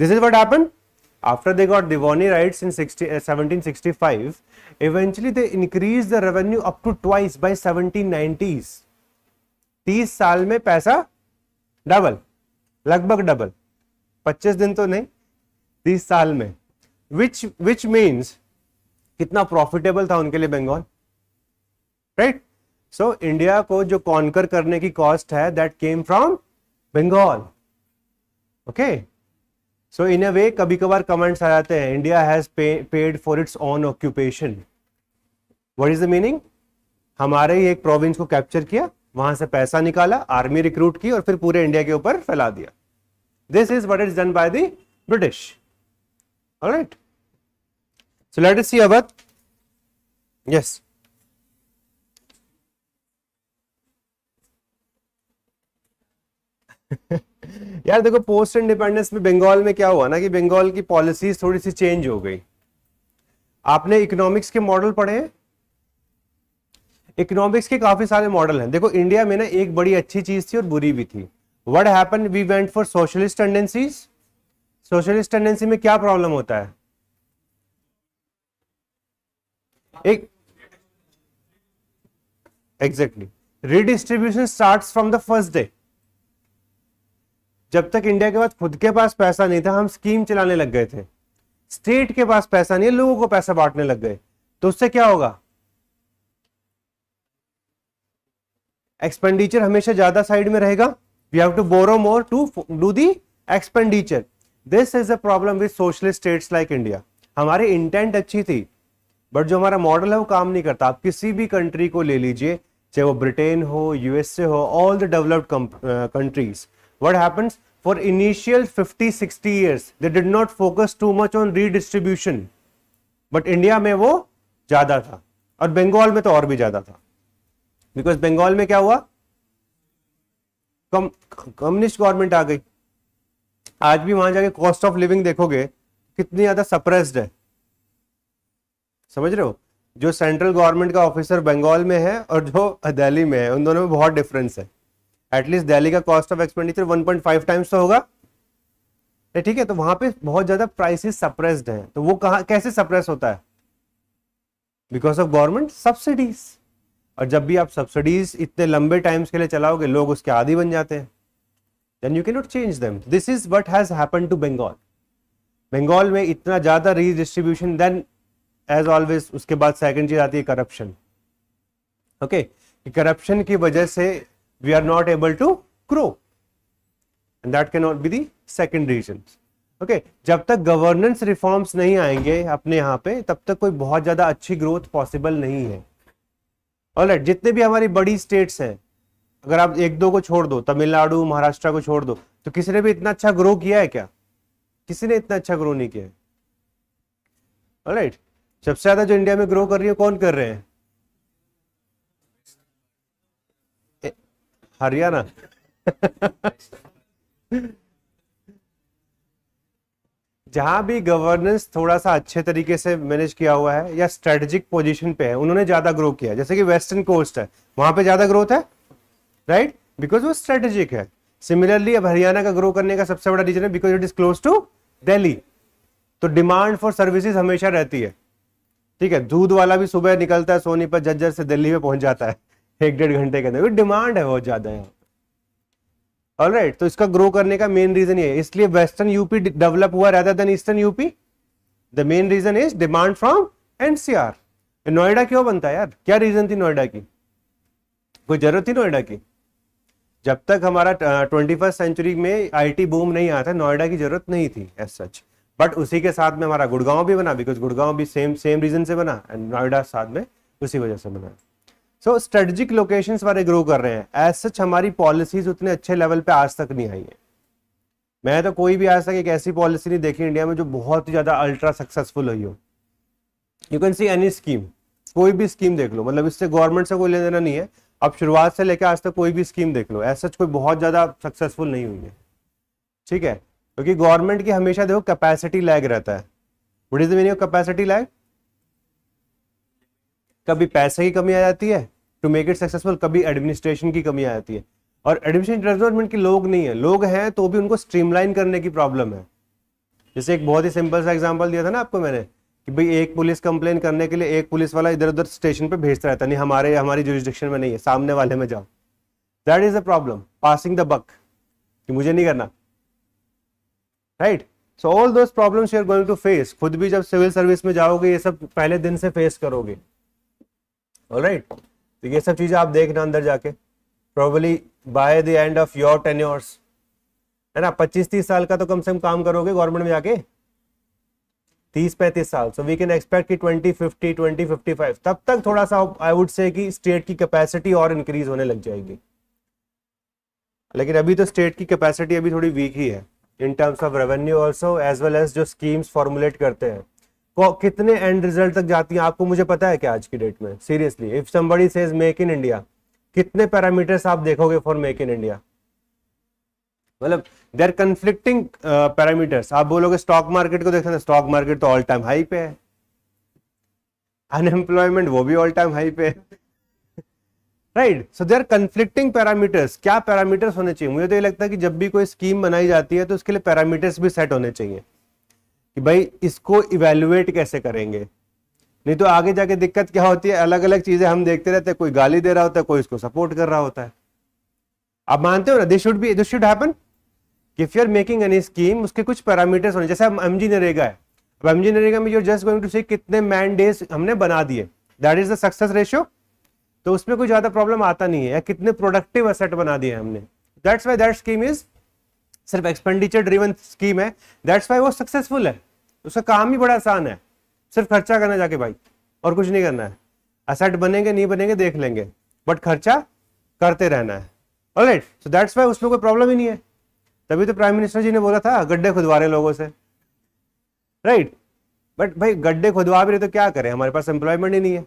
this is what happen after they got Divani rights in 60, uh, 1765, eventually they increased the revenue up to twice by 1790s. तीस साल में पैसा डबल लगभग डबल पच्चीस दिन तो नहीं तीस साल में विच विच मीन्स कितना प्रॉफिटेबल था उनके लिए बंगाल राइट सो इंडिया को जो कॉन्कर करने की कॉस्ट है that came from Bengal okay so in a way कभी कभार कमेंट्स आ जाते हैं India has paid for its own occupation what is the meaning हमारे ही एक प्रोविंस को कैप्चर किया वहां से पैसा निकाला आर्मी रिक्रूट की और फिर पूरे इंडिया के ऊपर फैला दिया this is what is done by the British right so let is see Awadh yes यार देखो पोस्ट इंडिपेंडेंस में बंगाल में क्या हुआ ना कि बंगाल की पॉलिसीज थोड़ी सी चेंज हो गई आपने इकोनॉमिक्स के मॉडल पढ़े इकोनॉमिक्स के काफी सारे मॉडल हैं देखो इंडिया में ना एक बड़ी अच्छी चीज थी और बुरी भी थी what happen we went for socialist tendencies socialist tendency में क्या प्रॉब्लम होता है एक exactly redistribution start from the first day जब तक इंडिया के पास खुद के पास पैसा नहीं था हम स्कीम चलाने लग गए थे स्टेट के पास पैसा नहीं है लोगों को पैसा बांटने लग गए तो उससे क्या होगा एक्सपेंडिचर हमेशा ज्यादा साइड में रहेगा we have to borrow more to do the expenditure this is a problem with socialist states like India हमारी इंटेंट अच्छी थी बट जो हमारा मॉडल है वो काम नहीं करता आप किसी भी कंट्री को ले लीजिए चाहे वो ब्रिटेन हो यूएसए हो all the developed countries what happens for initial 50 60 years they did not focus too much on redistribution but India में वो ज्यादा था और बंगाल में तो और भी ज्यादा था बिकॉज बंगाल में क्या हुआ कम कम्युनिस्ट गवर्नमेंट आ गई आज भी वहां जाके कॉस्ट ऑफ लिविंग देखोगे कितनी ज्यादा सप्रेस्ड है समझ रहे हो जो सेंट्रल गवर्नमेंट का ऑफिसर बंगाल में है और जो दिल्ली में है उन दोनों में बहुत डिफरेंस है एटलीस्ट दिल्ली का कॉस्ट ऑफ एक्सपेंडिचर 1.5 टाइम्स तो होगा ठीक है तो वहां पे बहुत ज्यादा प्राइसेस सप्रेस्ड है तो वो कहा कैसे सप्रेस होता है बिकॉज ऑफ गवर्नमेंट सब्सिडीज़ और जब भी आप सब्सिडीज इतने लंबे टाइम्स के लिए चलाओगे लोग उसके आदि बन जाते हैं then you can not change them this is what has happen to Bengal Bengal में इतना ज़्यादा रीडिस्ट्रीब्यूशन देन एज ऑलवेज उसके बाद सेकेंड चीज आती है करप्शन ओके करप्शन की वजह से we are not able to grow and that can not be the second reason okay जब तक गवर्नेंस रिफॉर्म्स नहीं आएंगे अपने यहाँ पे तब तक कोई बहुत ज़्यादा अच्छी ग्रोथ पॉसिबल नहीं है ऑल राइट जितने भी हमारी बड़ी स्टेट्स हैं अगर आप एक दो को छोड़ दो तमिलनाडु महाराष्ट्र को छोड़ दो तो किसी ने भी इतना अच्छा ग्रो किया है क्या किसी ने इतना अच्छा ग्रो नहीं किया है राइट सबसे ज्यादा जो इंडिया में ग्रो कर रही है कौन कर रहे हैं हरियाणा जहां भी गवर्नेंस थोड़ा सा अच्छे तरीके से मैनेज किया हुआ है या स्ट्रेटेजिक पोजीशन पे है उन्होंने ज्यादा ग्रो किया जैसे कि वेस्टर्न कोस्ट है वहां पे ज्यादा ग्रोथ है राइट right? बिकॉज वो स्ट्रेटेजिक है सिमिलरली अब हरियाणा का ग्रो करने का सबसे बड़ा रीजन है because it is close to Delhi तो डिमांड फॉर सर्विसेज हमेशा रहती है ठीक है दूध वाला भी सुबह निकलता है सोनीपत झज्जर से दिल्ली में पहुंच जाता है एक डेढ़ घंटे के अंदर डिमांड तो है बहुत ज्यादा यहाँ ऑल right, तो इसका ग्रो करने का मेन रीजन ये इसलिए वेस्टर्न यूपी डेवलप हुआ रहता then eastern UP the main region is demand from NCR Noida क्यों बनता है यार क्या रीजन थी नोएडा की कोई जरूरत थी नोएडा की जब तक हमारा ट्वेंटी फर्स्ट सेंचुरी में आईटी बूम नहीं आता नोएडा की जरूरत नहीं थी एज सच बट उसी के साथ में हमारा गुड़गांव भी बना बिकॉज गुड़गांव भी सेम सेम रीजन से बना एंड नोएडा साथ में उसी वजह से बना सो स्ट्रेटेजिक लोकेशंस हमारे ग्रो कर रहे हैं एज सच हमारी पॉलिसीज उतने अच्छे लेवल पे आज तक नहीं आई है मैं तो कोई भी आज तक एक ऐसी पॉलिसी नहीं देखी इंडिया में जो बहुत ही ज़्यादा अल्ट्रा सक्सेसफुल हुई हो you can see any scheme कोई भी स्कीम देख लो मतलब इससे गवर्नमेंट से कोई लेना देना नहीं है अब शुरुआत से लेकर आज तक कोई भी स्कीम देख लो एज सच कोई बहुत ज़्यादा सक्सेसफुल नहीं हुई है ठीक है क्योंकि गवर्नमेंट की हमेशा देखो कैपेसिटी लैग रहता है what is the meaning of capacity lag कभी पैसे की कमी आ जाती है टू मेक इट सक्सेसफुल कभी एडमिनिस्ट्रेशन की कमी आ जाती है और एडमिशन डिपार्टमेंट के लोग नहीं है लोग हैं तो भी उनको स्ट्रीमलाइन करने की प्रॉब्लम है जैसे एक बहुत ही सिंपल सा एग्जाम्पल दिया था ना आपको मैंने कि भाई एक पुलिस कंप्लेन करने के लिए एक पुलिस वाला इधर उधर स्टेशन पर भेजता रहता नहीं हमारे हमारी जोरिस्डिक्शन में नहीं है सामने वाले में जाओ that is a problem passing the buck कि मुझे नहीं करना right so all those problems you are going to face खुद भी जब सिविल सर्विस में जाओगे ये सब पहले दिन से फेस करोगे राइट right. तो ये सब चीज़ें आप देखना अंदर जाके probably by the end of your tenures है ना पच्चीस तीस साल का तो कम से कम काम करोगे गवर्नमेंट में जाके तीस पैंतीस साल सो वी कैन एक्सपेक्ट की twenty fifty twenty fifty five तब तक थोड़ा सा आई वुड से कि स्टेट की कैपेसिटी और इंक्रीज होने लग जाएगी लेकिन अभी तो स्टेट की कैपेसिटी अभी थोड़ी वीक ही है in terms of revenue also as well as जो स्कीम्स फॉर्मुलेट करते हैं कितने एंड रिजल्ट तक जाती हैं आपको मुझे पता है क्या आज की डेट में seriously if somebody says make in India कितने पैरामीटर्स आप देखोगे फॉर मेक इन इंडिया मतलब देर कंफ्लिक्टिंग पैरामीटर्स आप बोलोगे स्टॉक मार्केट को देखते स्टॉक मार्केट तो ऑल टाइम हाई पे है अनएम्प्लॉयमेंट वो भी ऑल टाइम हाई पे है right so there conflicting parameters क्या पैरामीटर्स होने चाहिए मुझे तो ये लगता है कि जब भी कोई स्कीम बनाई जाती है तो उसके लिए पैरामीटर्स भी सेट होने चाहिए कि भाई इसको इवेल्युएट कैसे करेंगे नहीं तो आगे जाके दिक्कत क्या होती है अलग अलग चीजें हम देखते रहते हैं कोई गाली दे रहा होता है कोई इसको सपोर्ट कर रहा होता है आप मानते हो ना this should be this should happen if you making any scheme उसके कुछ पैरामीटर्स होने जैसे एम जी नरेगा है अब एम जी नरेगा में यूर जस्ट गोइंग टू से कितने मैन डेज हमने बना दिए that is the success ratio तो उसमें कोई ज्यादा प्रॉब्लम आता नहीं है कितने प्रोडक्टिव असेट बना दिए हमने that's why that scheme is सिर्फ एक्सपेंडिचर ड्रीवन स्कीम है दैट्स वाई वो सक्सेसफुल है उसका काम ही बड़ा आसान है सिर्फ खर्चा करना जाके भाई और कुछ नहीं करना है असेट बनेंगे नहीं बनेंगे देख लेंगे बट खर्चा करते रहना है ऑलराइट सो दैट्स वाई उसमें कोई प्रॉब्लम ही नहीं है तभी तो प्राइम मिनिस्टर जी ने बोला था गड्ढे खुदवा रहे लोगों से राइट right. बट भाई गड्ढे खुदवा भी रहे तो क्या करें हमारे पास एम्प्लॉयमेंट ही नहीं है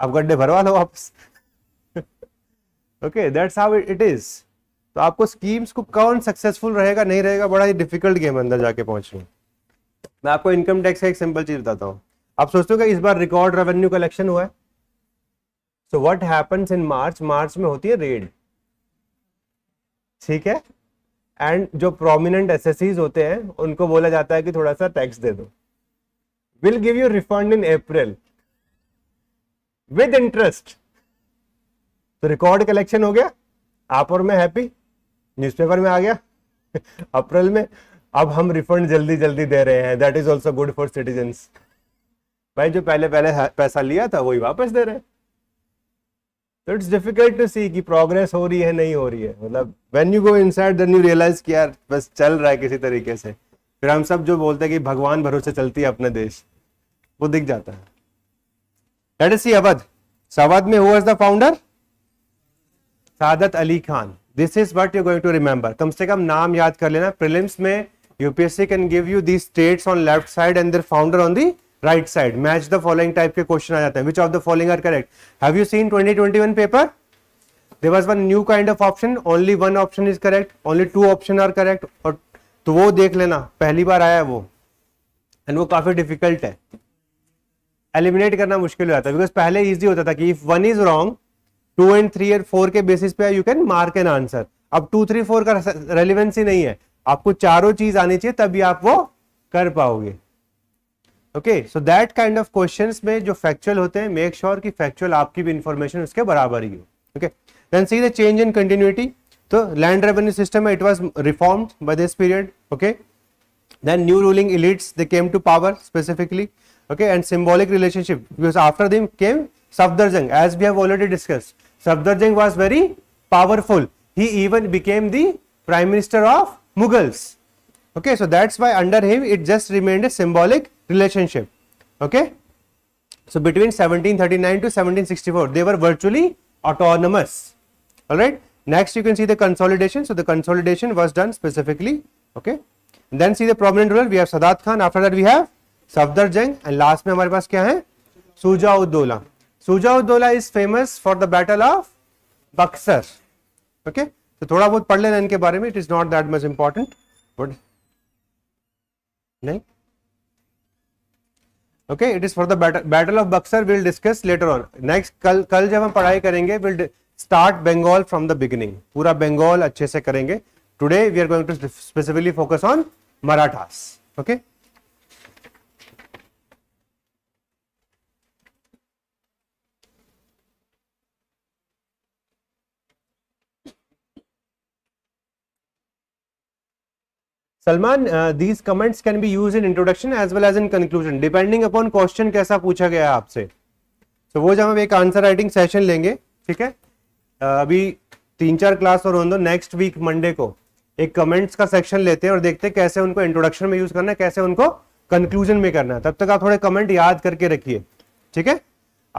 अब गड्ढे भरवा लो वापस okay that's how it is तो आपको स्कीम्स को कौन सक्सेसफुल रहेगा नहीं रहेगा बड़ा ही डिफिकल्ट गेम अंदर जाके पहुंचने मैं आपको इनकम टैक्स का एक सिंपल चीज बताता हूँ आप सोचते हो इस बार रिकॉर्ड रेवेन्यू कलेक्शन हुआ है सो वट हैपेंस इन मार्च मार्च में होती है रेड ठीक है एंड जो प्रोमिनेंट एस होते हैं उनको बोला जाता है कि थोड़ा सा टैक्स दे दो will give you refund in April with interest तो रिकॉर्ड कलेक्शन हो गया आप और मैं हैप्पी न्यूज़पेपर में आ गया अप्रैल में अब हम रिफंड जल्दी जल्दी दे रहे हैं that is also good for citizen भाई जो पहले पहले पैसा लिया था वही वापस दे रहे हैं तो इट्स डिफिकल्ट टू सी कि प्रोग्रेस हो रही है नहीं हो रही है मतलब when you go inside you realise कि यार बस चल रहा है किसी तरीके से फिर हम सब जो बोलते हैं कि भगवान भरोसे चलती है अपने देश वो दिख जाता है लेट सी अवध सवध में हुआ the founder Saadat Ali Khan this is what you going to remember कम से कम नाम याद कर लेना प्रिलिम्स में UPSC can give you the states on left side and their founder on the right side match the following type के क्वेश्चन आ जाते हैं which of the following are correct have you seen one paper there was one new kind of option only one option is correct only two option are correct और तो वो देख लेना पहली बार आया है वो एंड वो काफी डिफिकल्ट है एलिमिनेट करना मुश्किल हो जाता है बिकॉज पहले ईजी होता था कि if one is wrong two and three and four के बेसिस पे you can mark an answer अब टू थ्री फोर का रेलिवेंस ही नहीं है आपको चारों चीज आनी चाहिए तभी आप वो कर पाओगे okay so that kind of questions में जो फैक्चुअल होते हैं मेक श्योर sure कि फैक्चुअल आपकी भी इंफॉर्मेशन उसके बराबर ही हो okay then see the change in continuity तो land revenue system it was reformed by this period okay then new ruling elites they came to power specifically okay and symbolic relationship because after them came safdarjung as we have already discussed Safdarjung was very powerful. He even became the prime minister of Mughals. Okay, so that's why under him it just remained a symbolic relationship. Okay, so between 1739 to 1764 they were virtually autonomous. All right. Next you can see the consolidation. So the consolidation was done specifically. Okay. And then see the prominent ruler. We have Sadat Khan. After that we have Safdarjung and last we have पास Suja Ud Dola. Shujauddaula is famous for the battle of Buxar okay तो थोड़ा बहुत पढ़ लेना इनके बारे में it is not that much important but नहीं okay it is for the battle of Buxar will discuss later on next कल कल जब हम पढ़ाई करेंगे will start Bengal from the beginning पूरा बंगाल अच्छे से करेंगे today we are going to specifically focus on Marathas okay Salman these comments can be use in introduction as well as in conclusion depending upon question कैसा पूछा गया आपसे सो so, वो जब हम एक आंसर राइटिंग सेशन लेंगे ठीक है uh, अभी तीन चार क्लास और दो नेक्स्ट वीक मंडे को एक कमेंट्स का सेक्शन लेते हैं और देखते हैं कैसे उनको इंट्रोडक्शन में यूज करना है कैसे उनको कंक्लूजन में करना है तब तक आप थोड़े कमेंट याद करके रखिए ठीक है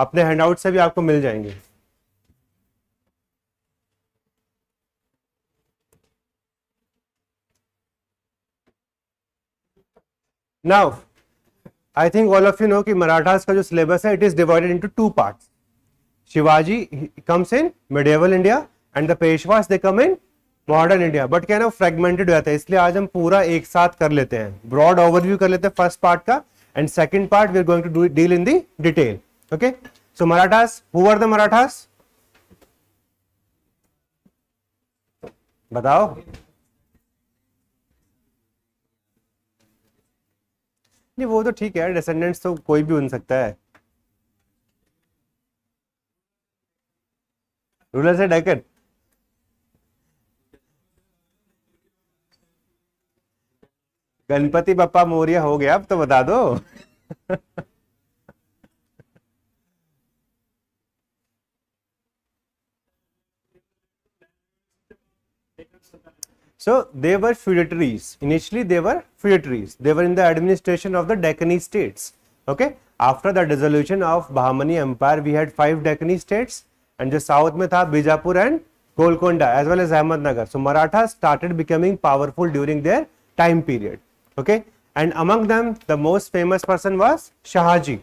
अपने हैंडआउट से भी आपको मिल जाएंगे now I think all of you know कि मराठास का जो सिलेबस है it is divided into two parts Shivaji comes in medieval India and the Peshwas they come in modern India but क्या ना फ्रेगमेंटेड हो जाता है इसलिए आज हम पूरा एक साथ कर लेते हैं ब्रॉड ओवरव्यू कर लेते हैं फर्स्ट पार्ट का and second part we are going to deal in the detail okay so Marathas who are the Marathas बताओ नहीं वो तो ठीक है डिसेंडेंट्स तो कोई भी बन सकता है रूलर से डैकन गणपति बप्पा मौर्य हो गया अब तो बता दो So they were feudatories. Initially, they were feudatories. They were in the administration of the Deccanese states. Okay. After the dissolution of Bahmani Empire, we had five Deccanese states, and the south mein tha Bijapur and Golconda, as well as Ahmednagar. So Maratha started becoming powerful during their time period. Okay. And among them, the most famous person was Shahaji.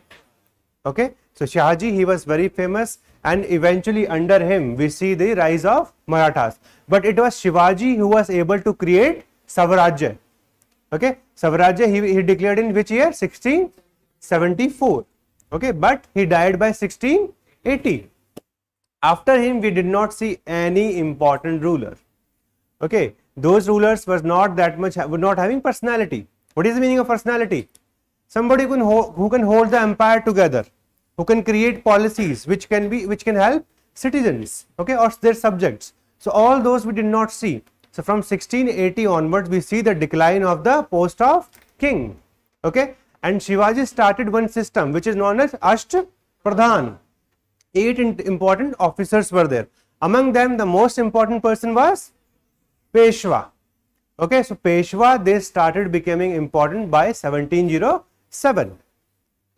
Okay. So Shahaji, he was very famous and eventually under him we see the rise of Marathas. But it was Shivaji who was able to create Savarajya. Okay, Savarajya he, he declared in which year? 1674. Okay, but he died by 1680. After him we did not see any important ruler. Okay, those rulers was not that much were not having personality. What is the meaning of personality? Somebody who can hold the empire together who can create policies which can be which can help citizens okay or their subjects so all those we did not see so from 1680 onwards we see the decline of the post of king okay and shivaji started one system which is known as Asht pradhan eight important officers were there among them the most important person was peshwa okay so peshwa they started becoming important by 1707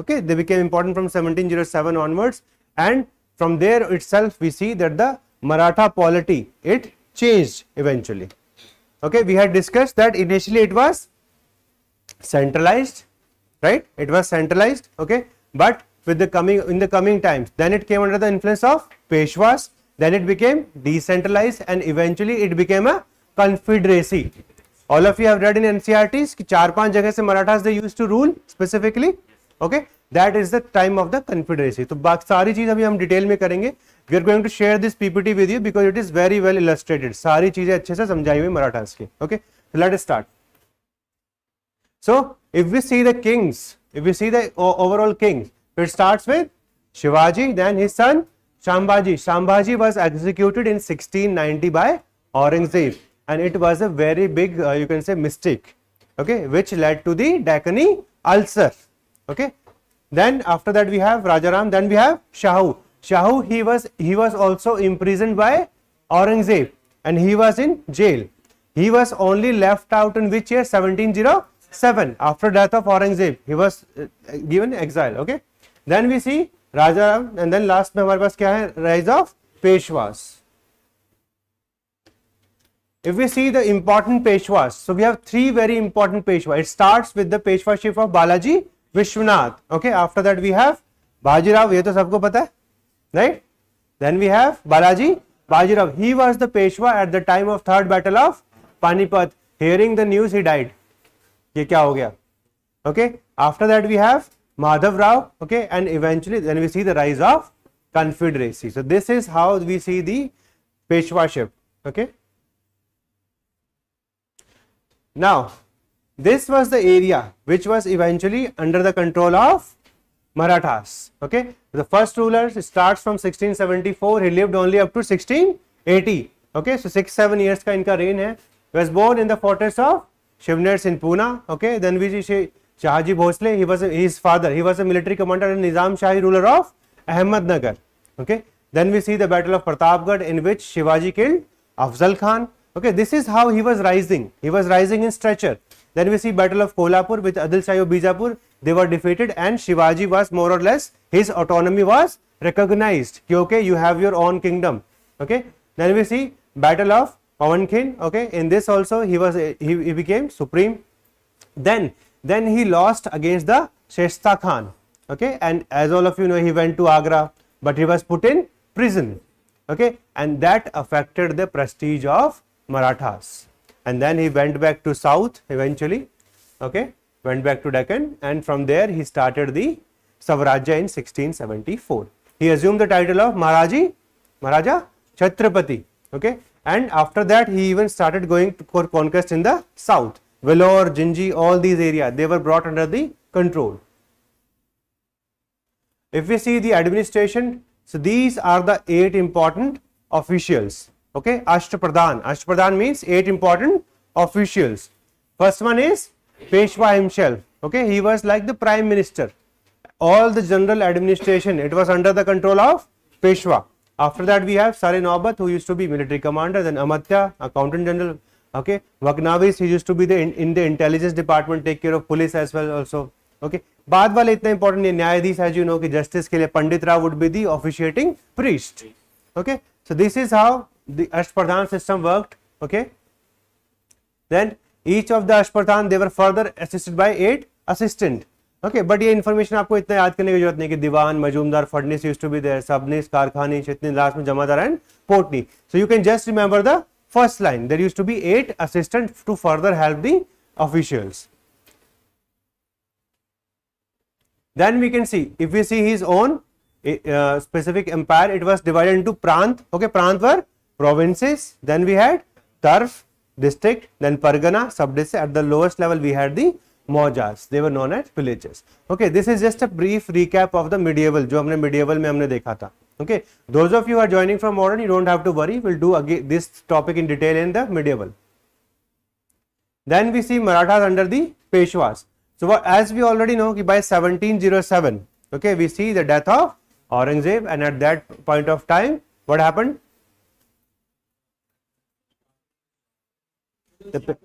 okay they became important from 1707 onwards and from there itself we see that the Maratha polity it changed eventually okay we had discussed that initially it was centralized right it was centralized okay but with the coming in the coming times then it came under the influence of Peshwas then it became decentralized and eventually it became a confederacy all of you have read in NCRTs ki 4-5 जगह Marathas they used to rule specifically okay that is the time of the confederacy तो बाकी सारी चीज अभी हम detail में करेंगे we are going to share this PPT with you because it is very well illustrated सारी चीजें अच्छे से समझाई हुई मराठास के okay let is start so if you see the kings if you see the overall it start with Shivaji then his son Sambhaji Sambhaji was executed in sixteen ninety by Aurangzeb and it was a very big you can say mistake okay which led to the Deccani ulcer okay then after that we have rajaram then we have shahu shahu he was he was also imprisoned by aurangzeb and he was in jail he was only left out in which year 1707 after death of aurangzeb he was uh, given exile okay then we see rajaram and then last mein hamare paas kya hai rise of peshwas if we see the important peshwas so we have three very important Peshwas. it starts with the peshwaship of balaji Vishwanath okay after that we have Bajirao ये तो सबको पता है right then we have Balaji Bajirao he was the Peshwa at the time of third battle of Panipat hearing the news he died ये क्या हो गया okay after that we have Madhav Rao okay and eventually then we see the rise of confederacy so this is how we see the Peshwaship okay now This was the area which was eventually under the control of Marathas. Okay, the first ruler starts from 1674. He lived only up to 1680. Okay, so six seven years का इनका reign है. He was born in the fortress of Shivners in Pune. Okay, then we see Shahaji Bhosle. He was a, his father. He was a military commander and Nizam Shahi ruler of Ahmednagar. Okay, then we see the Battle of Pratapgarh in which Shivaji killed Afzal Khan. Okay, this is how he was rising. He was rising in stature. Then we see Battle of Kolhapur with Adil Shah of Bijapur. They were defeated and Shivaji was more or less, his autonomy was recognized. Okay, you have your own kingdom. Okay. Then we see Battle of Pawankhin. Okay. In this also he was, he, he became supreme. Then, then he lost against the Shesta Khan. Okay. And as all of you know, he went to Agra, but he was put in prison. Okay. And that affected the prestige of Marathas and then he went back to south eventually okay went back to Deccan and from there he started the Savarajya in 1674 he assumed the title of Maharaji Maharaja Chhatrapati okay and after that he even started going for conquest in the south Vellore Jinji all these areas they were brought under the control if we see the administration so these are the eight important officials Okay, Ashtapradhan. Ashtapradhan means eight important officials. First one is Peshwa himself. Okay, he was like the prime minister. All the general administration, it was under the control of Peshwa. After that, we have Sare Naubat, who used to be military commander, then Amatya, accountant general. Okay, Vaknavis, he used to be the in, in the intelligence department, take care of police as well also. Okay, बाद is इतना important. नहीं न्यायाधीश as you know, कि justice के लिए Pandit Rao would be the officiating priest okay so this is the Ashpradhan system worked. Okay. Then each of the Ashpradhan they were further assisted by eight assistant. Okay but ये information आपको इतना याद करने की जरूरत नहीं कि Diwan Majumdar Fadnis used to be there Sabnis Karkhani Chitnis last में Jamadar and Potnis so you can just remember the first line there used to be eight assistant to further help the officials then we can see if we see his own uh, specific empire it was divided into prant okay prant were provinces, then we had Tarf, district, then Pargana, sub-district. At the lowest level, we had the mojas they were known as villages okay this is just a brief recap of the medieval jo humne medieval mein humne dekha tha okay those of you who are joining from modern you don't have to worry we'll do again this topic in detail in the medieval then we see marathas under the peshwas so as we already know ki by 1707 okay we see the death of aurangzeb and at that point of time what happened The,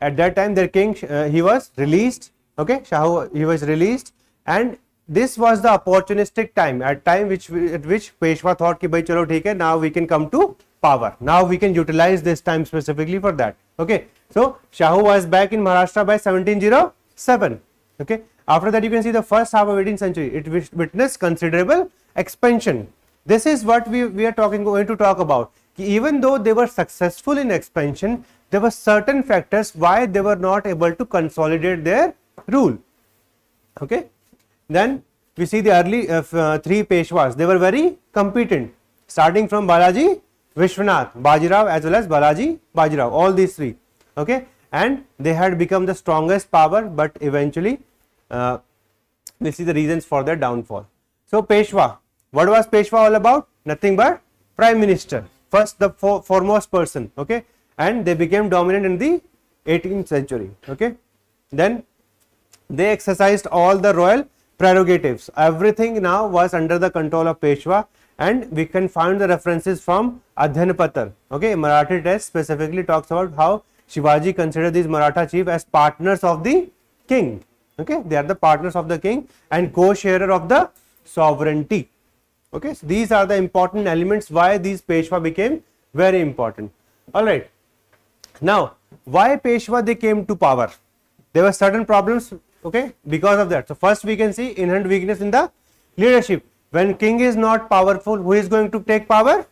at that time, their king uh, he was released. Okay, Shahu he was released, and this was the opportunistic time at time which at which Peshwa thought ki bhai chalo theek hai now we can come to power. Now we can utilize this time specifically for that. Okay, so Shahu was back in Maharashtra by 1707. Okay, after that you can see the first half of 18th century it witnessed considerable expansion. This is what we, we are talking going to talk about. Even though they were successful in expansion, there were certain factors why they were not able to consolidate their rule. Okay. Then we see the early uh, uh, three Peshwas, they were very competent starting from Balaji, Vishwanath, Bajirao as well as Balaji, Bajirao, all these three. Okay. And they had become the strongest power but eventually uh, we see the reasons for their downfall. So Peshwa, what was Peshwa all about? Nothing but Prime Minister, first the fo foremost person. Okay and they became dominant in the 18th century okay then they exercised all the royal prerogatives everything now was under the control of peshwa and we can find the references from adhyan okay marathi text specifically talks about how shivaji considered these maratha chief as partners of the king okay they are the partners of the king and co-sharer of the sovereignty okay so these are the important elements why these peshwa became very important all right now, why Peshwa they came to power? There were certain problems, okay, because of that. So, first we can see inherent weakness in the leadership. When king is not powerful, who is going to take power?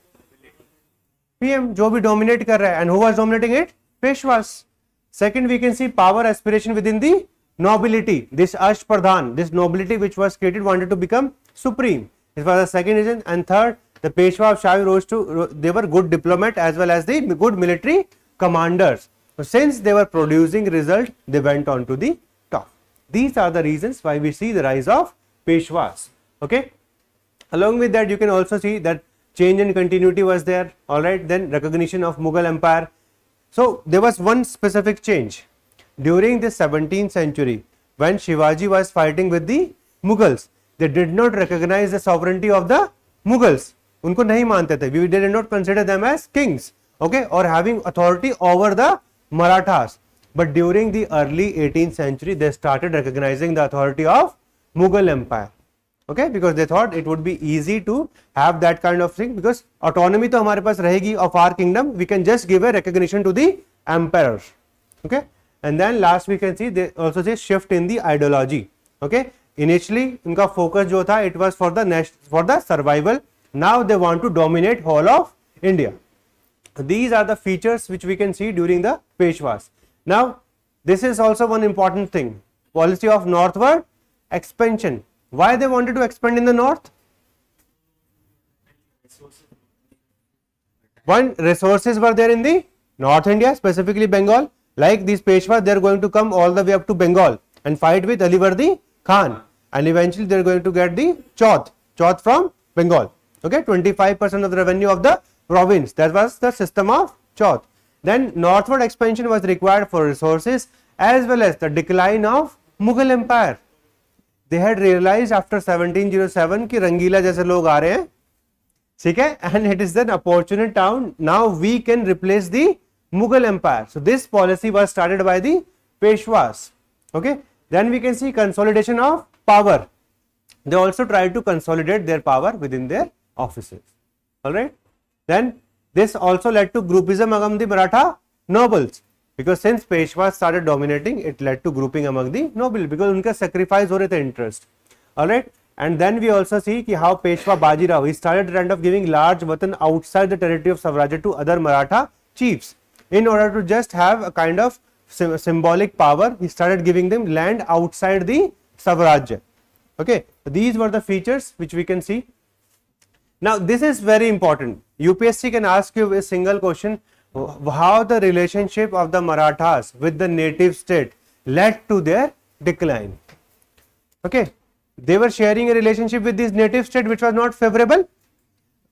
PM, जो भी dominate and who was dominating it? Peshwas. Second, we can see power aspiration within the nobility. This Ash Pradhan, this nobility which was created, wanted to become supreme. This was the second reason. And third, the Peshwa of Shahi rose to, they were good diplomat as well as the good military commanders. So, since they were producing result, they went on to the top. These are the reasons why we see the rise of Peshwas. Okay. Along with that, you can also see that change and continuity was there. All right. Then recognition of Mughal Empire. So, there was one specific change during the 17th century when Shivaji was fighting with the Mughals. They did not recognize the sovereignty of the Mughals. We did not consider them as kings. Okay और having authority over the Marathas but during the early eighteen century they started recognizing the authority of Mughal empire okay because they thought it would be easy to have that kind of thing because autonomy तो हमारे पास रहेगी of our kingdom we can just give a recognition to the empire okay and then last we can see देसो see shift in the ideology okay initially इनका focus जो था it was for the next for the survival now they want to dominate whole of India these are the features which we can see during the Peishwas. Now, this is also one important thing, policy of northward expansion. Why they wanted to expand in the north? One, resources were there in the North India, specifically Bengal. Like these Peshwas, they are going to come all the way up to Bengal and fight with Aliverdi Khan. And eventually they are going to get the Chauth, Chauth from Bengal. Okay, 25% of the revenue of the province. That was the system of Chauth. Then northward expansion was required for resources as well as the decline of Mughal Empire. They had realized after 1707 कि Rangila जैसे लोग आ रहे हैं and it is an opportune town. Now we can replace the Mughal Empire. So this policy was started by the Peshwas. Okay. Then we can see consolidation of power. They also tried to consolidate their power within their offices. All right. Then this also led to groupism among the Maratha nobles because since Peshwa started dominating, it led to grouping among the nobles because उनके sacrifice हो रहे थे interest. Alright, and then we also see कि how Peshwa Bajirao he started the trend of giving large vatan outside the territory of Savraja to other Maratha chiefs in order to just have a kind of symbolic power. He started giving them land outside the Savrajya. Okay, these were the features which we can see. Now this is very important UPSC can ask you a single question, how the relationship of the Marathas with the native state led to their decline. Okay, they were sharing a relationship with this native state which was not favorable.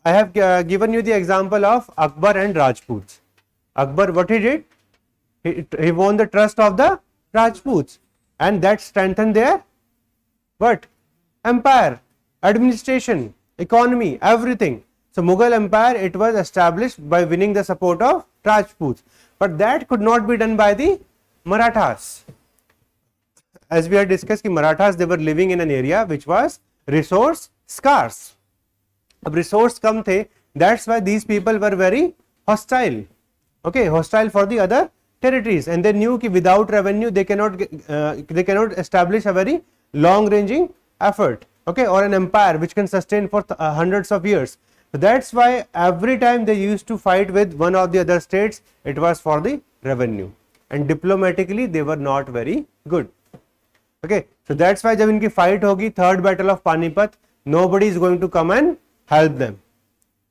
I have uh, given you the example of Akbar and Rajputs. Akbar, what he did? He, won the trust of the Rajputs and that strengthened their But Empire, administration, economy, everything. So Mughal Empire, it was established by winning the support of Rajputs. But that could not be done by the Marathas. As we had discussed, ki Marathas, they were living in an area which was resource scarce. Ab resource come the, that's why these people were very hostile. Okay, hostile for the other territories. And they knew ki without revenue, they cannot, uh, they cannot establish a very long-ranging effort okay, or an empire which can sustain for uh, hundreds of years that's why every time they used to fight with one of the other states, it was for the revenue. And diplomatically, they were not very good. Okay, so that's why when इनकी fight होगी third battle of Panipat, nobody is going to come and help them.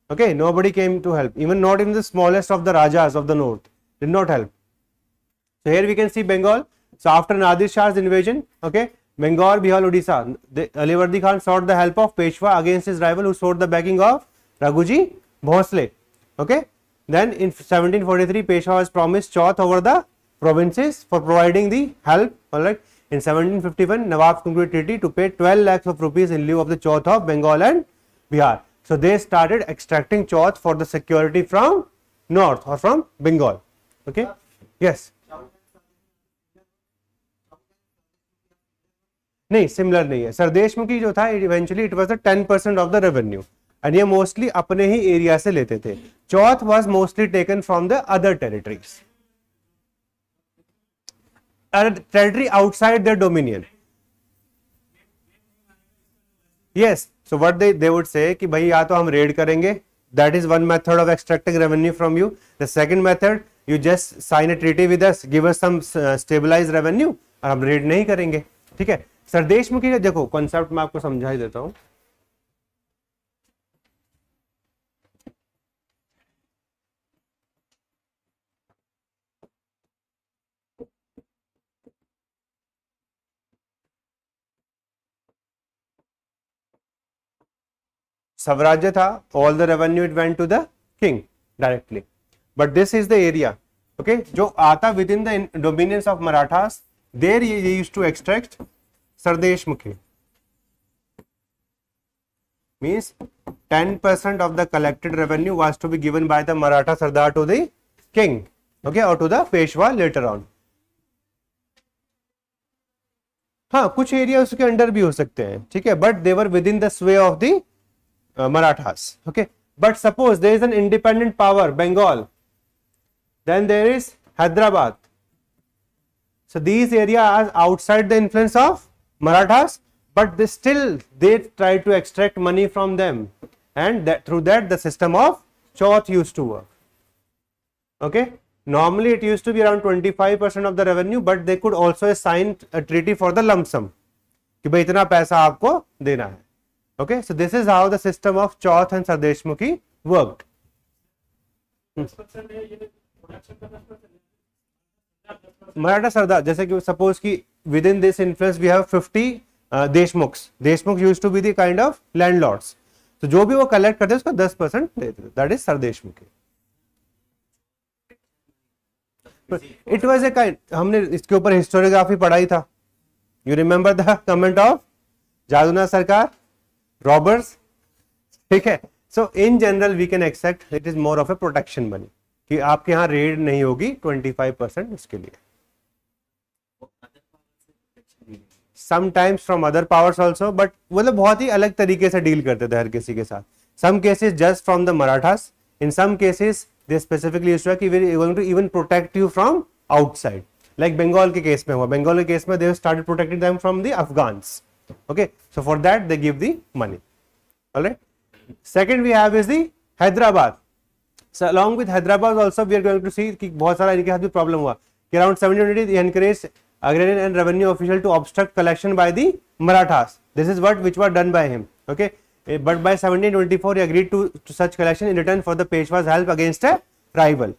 Okay, nobody came to help. Even not even the smallest of the Rajas of the north did not help. So here we can see Bengal. So after Nadir Shah's invasion, okay, Bengal, Bihar, Odisha, the, Aliwardi Khan sought the help of Peshwa against his rival who sought the backing of Raghuji Bhosale okay then in 1743 Peshwa was promised chauth over the provinces for providing the help alright in 1751 nawab concluded treaty to pay 12 lakh of rupees in lieu of the chauth of Bengal and Bihar so they started extracting chauth for the security from north और from Bengal okay yes नहीं similar नहीं है sir Deshmukhi जो था it was the ten percent of the revenue and ये mostly अपने ही area से लेते थे chauth was mostly taken from the other territories territory outside the dominion yes so what they they would कि भाई या तो हम रेड करेंगे that is one method of extracting revenue from you the second method you just sign a treaty with us give us some stabilize revenue और हम red नहीं करेंगे ठीक है सर देशमुखी देखो कॉन्सेप्ट मैं आपको समझा ही देता हूँ स्वराज्य था all the revenue it went to the king directly but this is the area okay जो आता within the of Marathas there used to extract Sardeshmukhi means ten percent of the collected revenue was to be given by the Maratha sardar to the king okay और to the Peshwa later on हाँ कुछ area उसके under भी हो सकते हैं ठीक है but they were within the sway of the Uh, Marathas. Okay, but suppose there is an independent power, Bengal, then there is Hyderabad. So these areas are outside the influence of Marathas, but they still they try to extract money from them, and that, through that the system of Chauth used to work. Okay, normally it used to be around 25% of the revenue, but they could also assign a treaty for the lump sum. कि भाई इतना पैसा आपको देना Okay, so this is how the system of Chauth and Sardeshmukhi worked. Maratha Sardar, जैसे कि suppose कि within this influence we have 50 uh, Deshmukhs. Deshmukh used to be the kind of landlords. so जो भी वो collect करते उसका 10 percent देते थे that is sardeshmukhi it was a kind हमने इसके ऊपर हिस्टोरियोग्राफी पढ़ाई था you remember the comment of Jadunath Sarkar robbers ठीक है so in general we can accept it is more of a protection money कि आपके यहाँ रेड नहीं होगी 25 परसेंट उसके लिए sometimes from other powers also but मतलब बहुत ही अलग तरीके से डील करते थे हर किसी के साथ some cases just from the Marathas in some cases they specifically use कि we going to even protect you from outside like Bengal के केस में हुआ बंगाल के केस में they started protecting them from the Afghans Okay, so for that they give the money. All right. Second we have is the Hyderabad. So along with Hyderabad also we are going to see ki bahut sara inke hath भी problem hua ki around 1700 they encouraged agrarian and revenue official to obstruct collection by the Marathas. This is what which were done by him. Okay, but by 1724 he agreed to, to such collection in return for the Peshwa's help against a rival.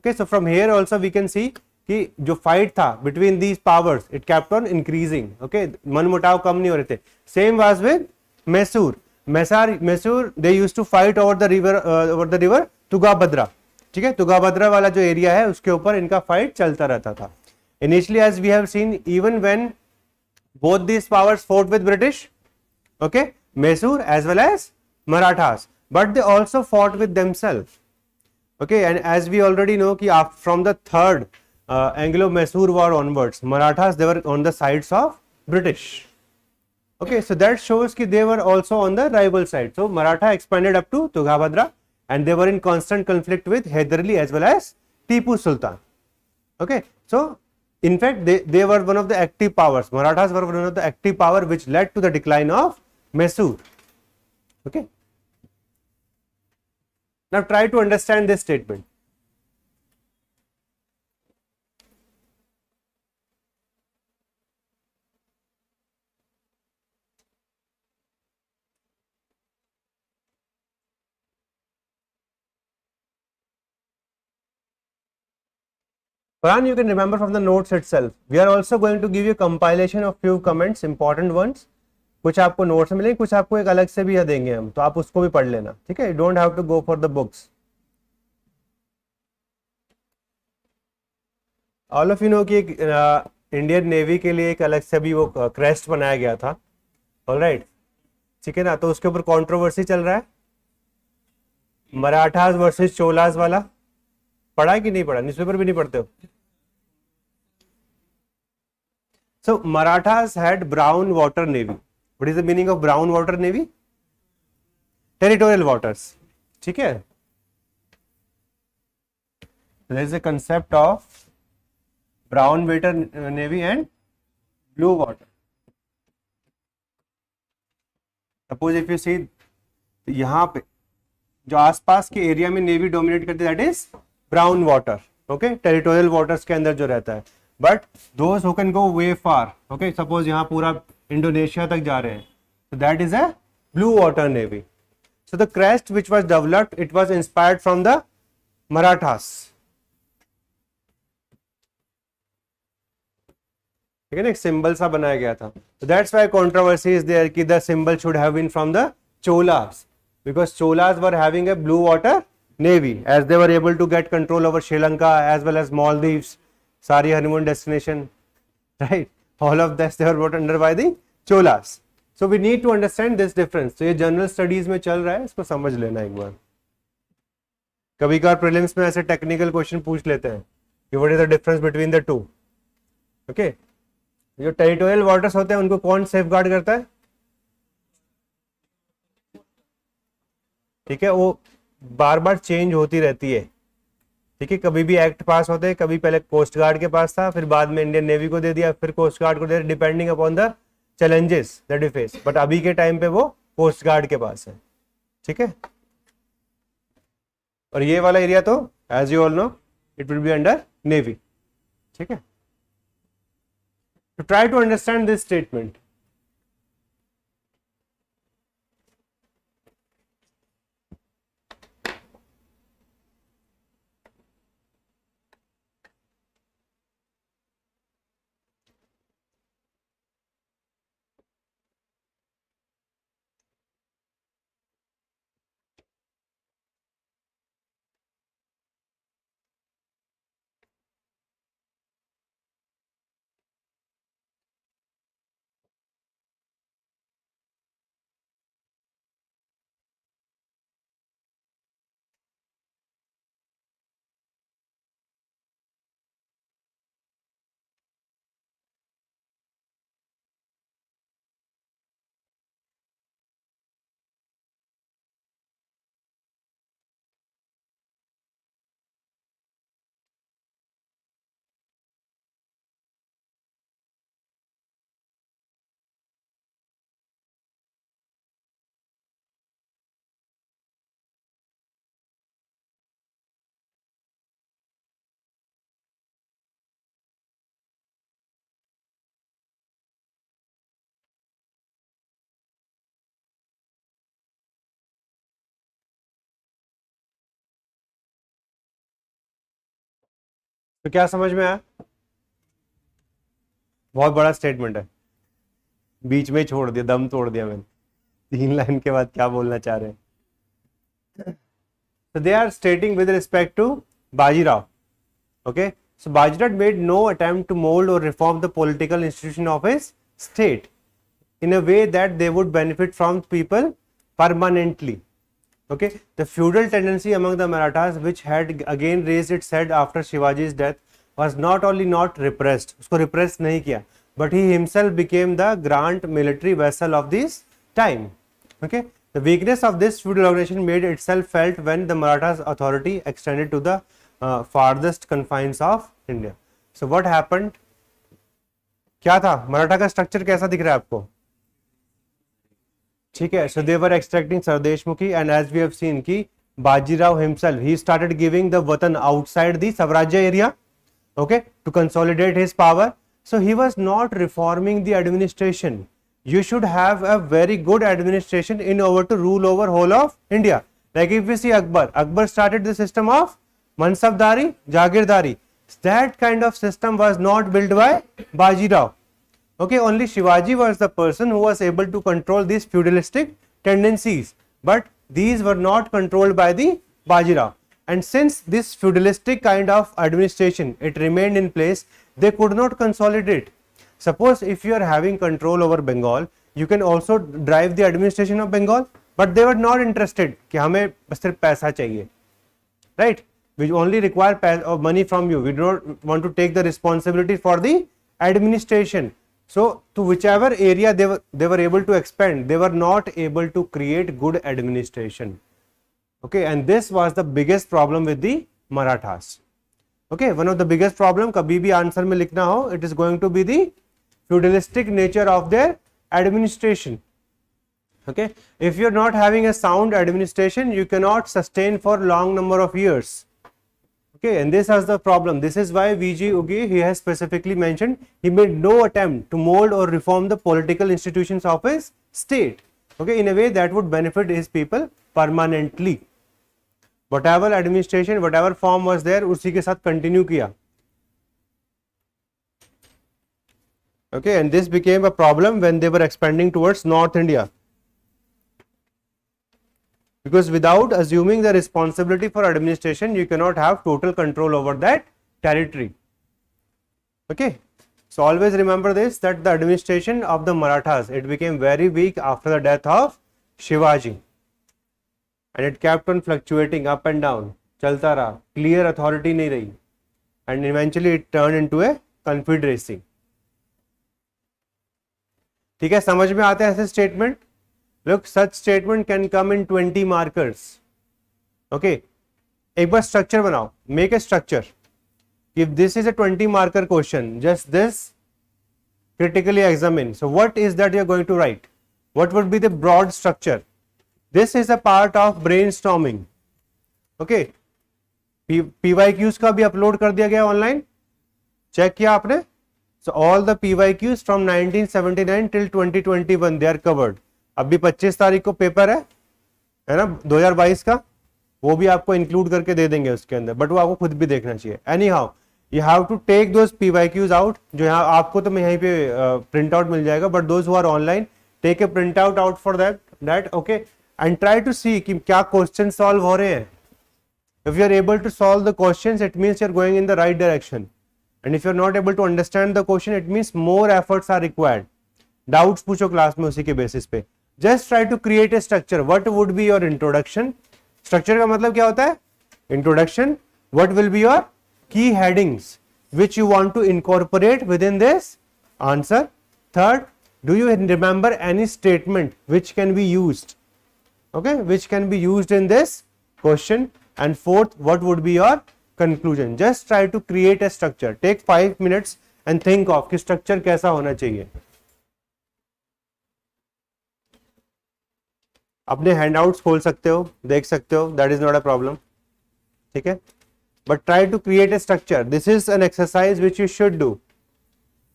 Okay, so from here also we can see कि जो fight था between these powers it kept on increasing okay मनमुटाव कम नहीं हो रहे थे same was with Mysore Mysore Mysore they used to fight over the river over the river Tungabhadra ठीक है तुगाभद्रा वाला जो एरिया है उसके ऊपर इनका फाइट चलता रहता था initially as we have seen even when both these powers fought with British okay Mysore as well as Marathas but they also fought with themselves, okay. And as we already know, ki from the third uh, Anglo-Mysore war onwards, Marathas they were on the sides of British. Okay, so that shows that they were also on the rival side. So Maratha expanded up to Tughabhadra and they were in constant conflict with Hyderli as well as Tipu Sultan. Okay, so in fact they, they were one of the active powers. Marathas were one of the active power which led to the decline of Mysore. Okay. Now try to understand this statement. Quran you can remember from the notes itself. We are also going to give you compilation of few comments, important ones. कुछ आपको notes में मिलेंगे कुछ आपको एक अलग से भी यह देंगे हम तो आप उसको भी पढ़ लेना ठीक है don't have to go for the books all of you know कि इंडियन नेवी uh, के लिए एक अलग से भी वो क्रेस्ट uh, बनाया गया था ऑल राइट ठीक है ना तो उसके ऊपर कंट्रोवर्सी चल रहा है मराठाज वर्सेस चोलाज वाला पढ़ा कि नहीं पढ़ा न्यूज भी नहीं पढ़ते हो So Marathas had brown water navy. What is the meaning of brown water navy? Territorial waters. ठीक है there is a concept of brown water navy and blue water suppose if you see यहाँ पे जो आसपास के area में navy dominate करती है that is brown water okay territorial waters के अंदर जो रहता है but though can go way far okay suppose यहाँ पूरा इंडोनेशिया तक जा रहे हैं so that is a blue water navy so the crest which was developed it was inspired from the Marathas ठीक है ना एक सिंबल सा बनाया गया था तो that's why controversy is there कि the symbol should have been from the Cholas because Cholas were having a blue water navy as they were able to get control over Sri Lanka as well as Maldives Sari honeymoon destination, right? All of this they were brought under by the Cholas. So we need to understand this difference. So ye general studies mein chal raha hai isko samajh lena ek बार kabhi कभार prelims mein aise technical question पूछ lete hain ki what is the difference between the two okay जो territorial waters होते हैं उनको कौन safe guard करता है ठीक है वो बार बार चेंज होती रहती है ठीक है कभी भी एक्ट पास होते हैं कभी पहले कोस्ट गार्ड के पास था फिर बाद में इंडियन नेवी को दे दिया फिर कोस्ट गार्ड को दे दिया depending upon the challenges that you face but अभी के टाइम पे वो कोस्ट गार्ड के पास है ठीक है और ये वाला एरिया तो as you all know it will be under navy ठीक है try to understand this statement तो क्या समझ में आया बहुत बड़ा स्टेटमेंट है बीच में छोड़ दिया दम तोड़ दिया मैंने तीन लाइन के बाद क्या बोलना चाह रहे हैं they are stating with respect to Bajirao okay so Bajirao made no attempt to mould or reform the political institution of his state in a way that they would benefit from people permanently Okay, the feudal tendency among the Marathas, which had again raised its head after Shivaji's death, was not only not repressed, Usko repressed nahi kiya, but he himself became the grand military vessel of this time. Okay, the weakness of this feudal organization made itself felt when the Marathas' authority extended to the uh, farthest confines of India. So what happened? Kya tha? Maratha ka structure kaisa दिख रहा ठीक है so they were extracting sardeshmukhi and as we have seen ki bajirao himself he started giving the vatan outside the savrajya area okay to consolidate his power so he was not reforming the administration you should have a very good administration in order to rule over whole of india like if we see akbar akbar started the system of mansabdari jagirdari that kind of system was not built by bajirao Okay, only Shivaji was the person who was able to control these feudalistic tendencies, but these were not controlled by the bajira And since this feudalistic kind of administration, it remained in place, they could not consolidate. Suppose if you are having control over Bengal, you can also drive the administration of Bengal, but they were not interested कि हमें सिर्फ पैसा चाहिए, right? We only require uh, money from you. We do not want to take the responsibility for the administration. So, to whichever area they were, they were able to expand, they were not able to create good administration. Okay, and this was the biggest problem with the Marathas. Okay, one of the biggest problem, kabhi bhi answer mein likhna ho, it is going to be the feudalistic nature of their administration. Okay, if you are not having a sound administration, you cannot sustain for long number of years. Okay, and this has the problem. This is why V.G. Ugi, he has specifically mentioned, he made no attempt to mold or reform the political institutions of his state. Okay, in a way that would benefit his people permanently. Whatever administration, whatever form was there, उसी के साथ continue किया. Okay, and this became a problem when they were expanding towards North India because without assuming the responsibility for administration you cannot have total control over that territory okay so always remember this that the administration of the marathas it became very weak after the death of shivaji and it kept on fluctuating up and down chalta raha clear authority nahi rahi and eventually it turned into a confederacy ठीक है समझ में आते हैं ऐसे statement look such statement can come in 20 markers okay एक structure. Structure बनाओ make a structure if this is a 20 marker question just this critically examine so what is that you're going to write what would be the broad structure this is a part of brainstorming okay pyqs ka bhi upload kar diya gaya online check kiya aapne so all the pyqs from 1979 till 2021 they are covered अभी 25 तारीख को paper है है ना 2022 का वो भी आपको इंक्लूड करके दे देंगे उसके अंदर बट वो आपको खुद भी देखना चाहिए anyhow you have to take those P Y Qs out जो यहाँ आपको तो यहीं पे प्रिंट आउट मिल जाएगा but those who are online take a print out out for that that okay and try to see कि क्या क्वेश्चन सॉल्व हो रहे हैं if you are able to solve the question it means your are going in the right direction and if you are not able to understand the question it means more efforts are required पूछो class में उसी के basis पे Just try to create a structure. What would be your introduction? Structure का मतलब क्या होता है introduction what will be your key headings which you want to incorporate within this answer. Third, do you remember any statement which can be used, okay, which can be used in this question and fourth, what would be your conclusion? Just try to create a structure, take 5 minutes and think of ki structure kaisa hona chahiye. अपने handouts खोल सकते हो देख सकते हो that is not a problem ठीक है but try to create a structure this is an exercise which you should do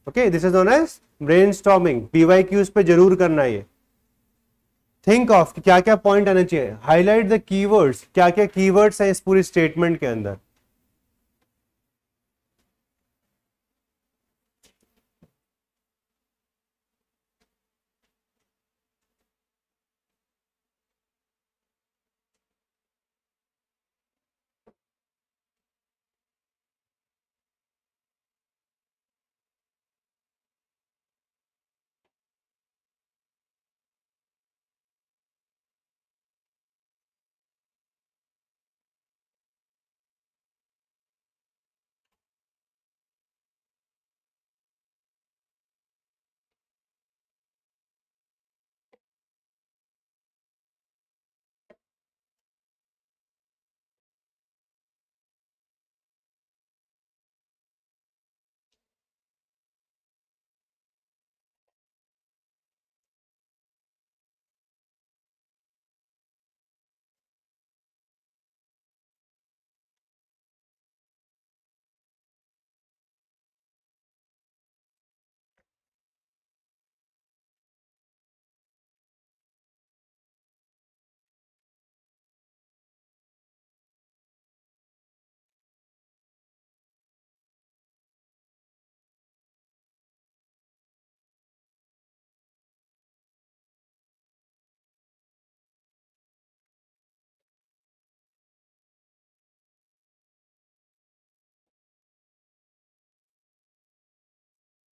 okay this is known as brain storming PYQs पे जरूर करना ये थिंक ऑफ क्या क्या पॉइंट आना चाहिए हाईलाइट द कीवर्ड्स क्या क्या कीवर्ड्स हैं इस पूरी स्टेटमेंट के अंदर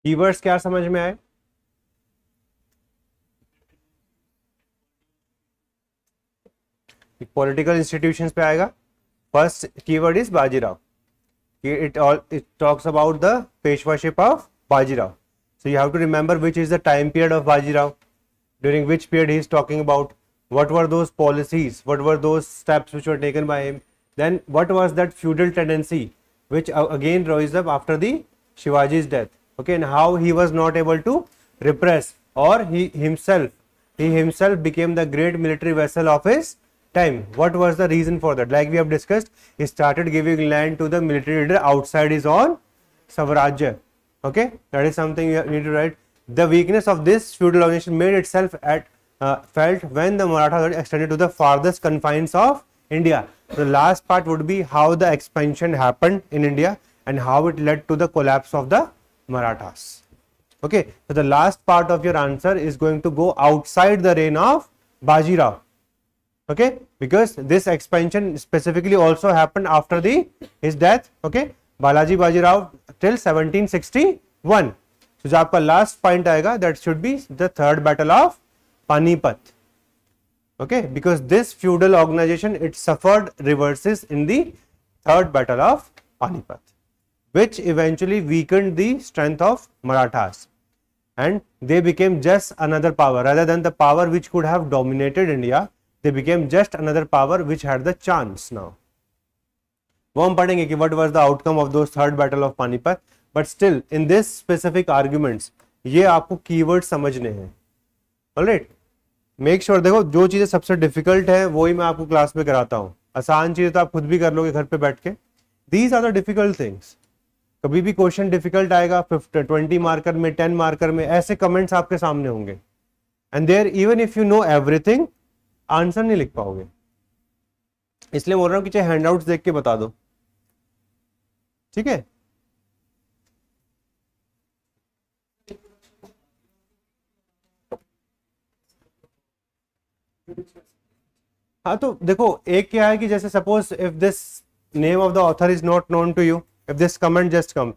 कीवर्ड्स क्या समझ में आए पॉलिटिकल इंस्टीट्यूशंस पे आएगा फर्स्ट कीवर्ड इज बाजीराव कि it all it talks about the peshwaship of Bajirao so you have to remember which is the time period of Bajirao during which period he is talking about what were those policies what were those steps which were taken by him then what was that feudal tendency which again rose up after the Shivaji's death okay and how he was not able to repress or he himself he himself became the great military vessel of his time what was the reason for that like we have discussed he started giving land to the military leader outside his own savrajya okay that is something you need to write the weakness of this feudal organization made itself at uh, felt when the Maratha extended to the farthest confines of India. The last part would be how the expansion happened in India and how it led to the collapse of the Marathas. Okay, so the last part of your answer is going to go outside the reign of Bajirao. Okay, because this expansion specifically also happened after the his death. Okay, Balaji Bajirao till 1761. So, जो last point point आएगा that should be the third battle of okay because this feudal organization it suffered reverses in the third battle of panipat which eventually weakened the strength of Marathas and they became just another power rather than the power which could have dominated India they became just another power which had the chance now वो हम पढ़ेंगे कि what was the outcome of those third battle of Panipat but still in this specific arguments ये आपको की word समझने हैं right make sure देखो जो चीजें सबसे डिफिकल्ट है वही मैं आपको क्लास में कराता हूँ आसान चीजें तो आप खुद भी कर लोगे घर पे बैठ के these are the difficult things कभी भी क्वेश्चन डिफिकल्ट आएगा फिफ्टी ट्वेंटी मार्कर में टेन मार्कर में ऐसे कमेंट्स आपके सामने होंगे and there even if you know everything answer नहीं लिख पाओगे इसलिए बोल रहा हूं कि चाहे हैंडआउट देख के बता दो ठीक है हाँ तो देखो एक क्या है कि जैसे suppose if this name of the author is not known to you if this comment just come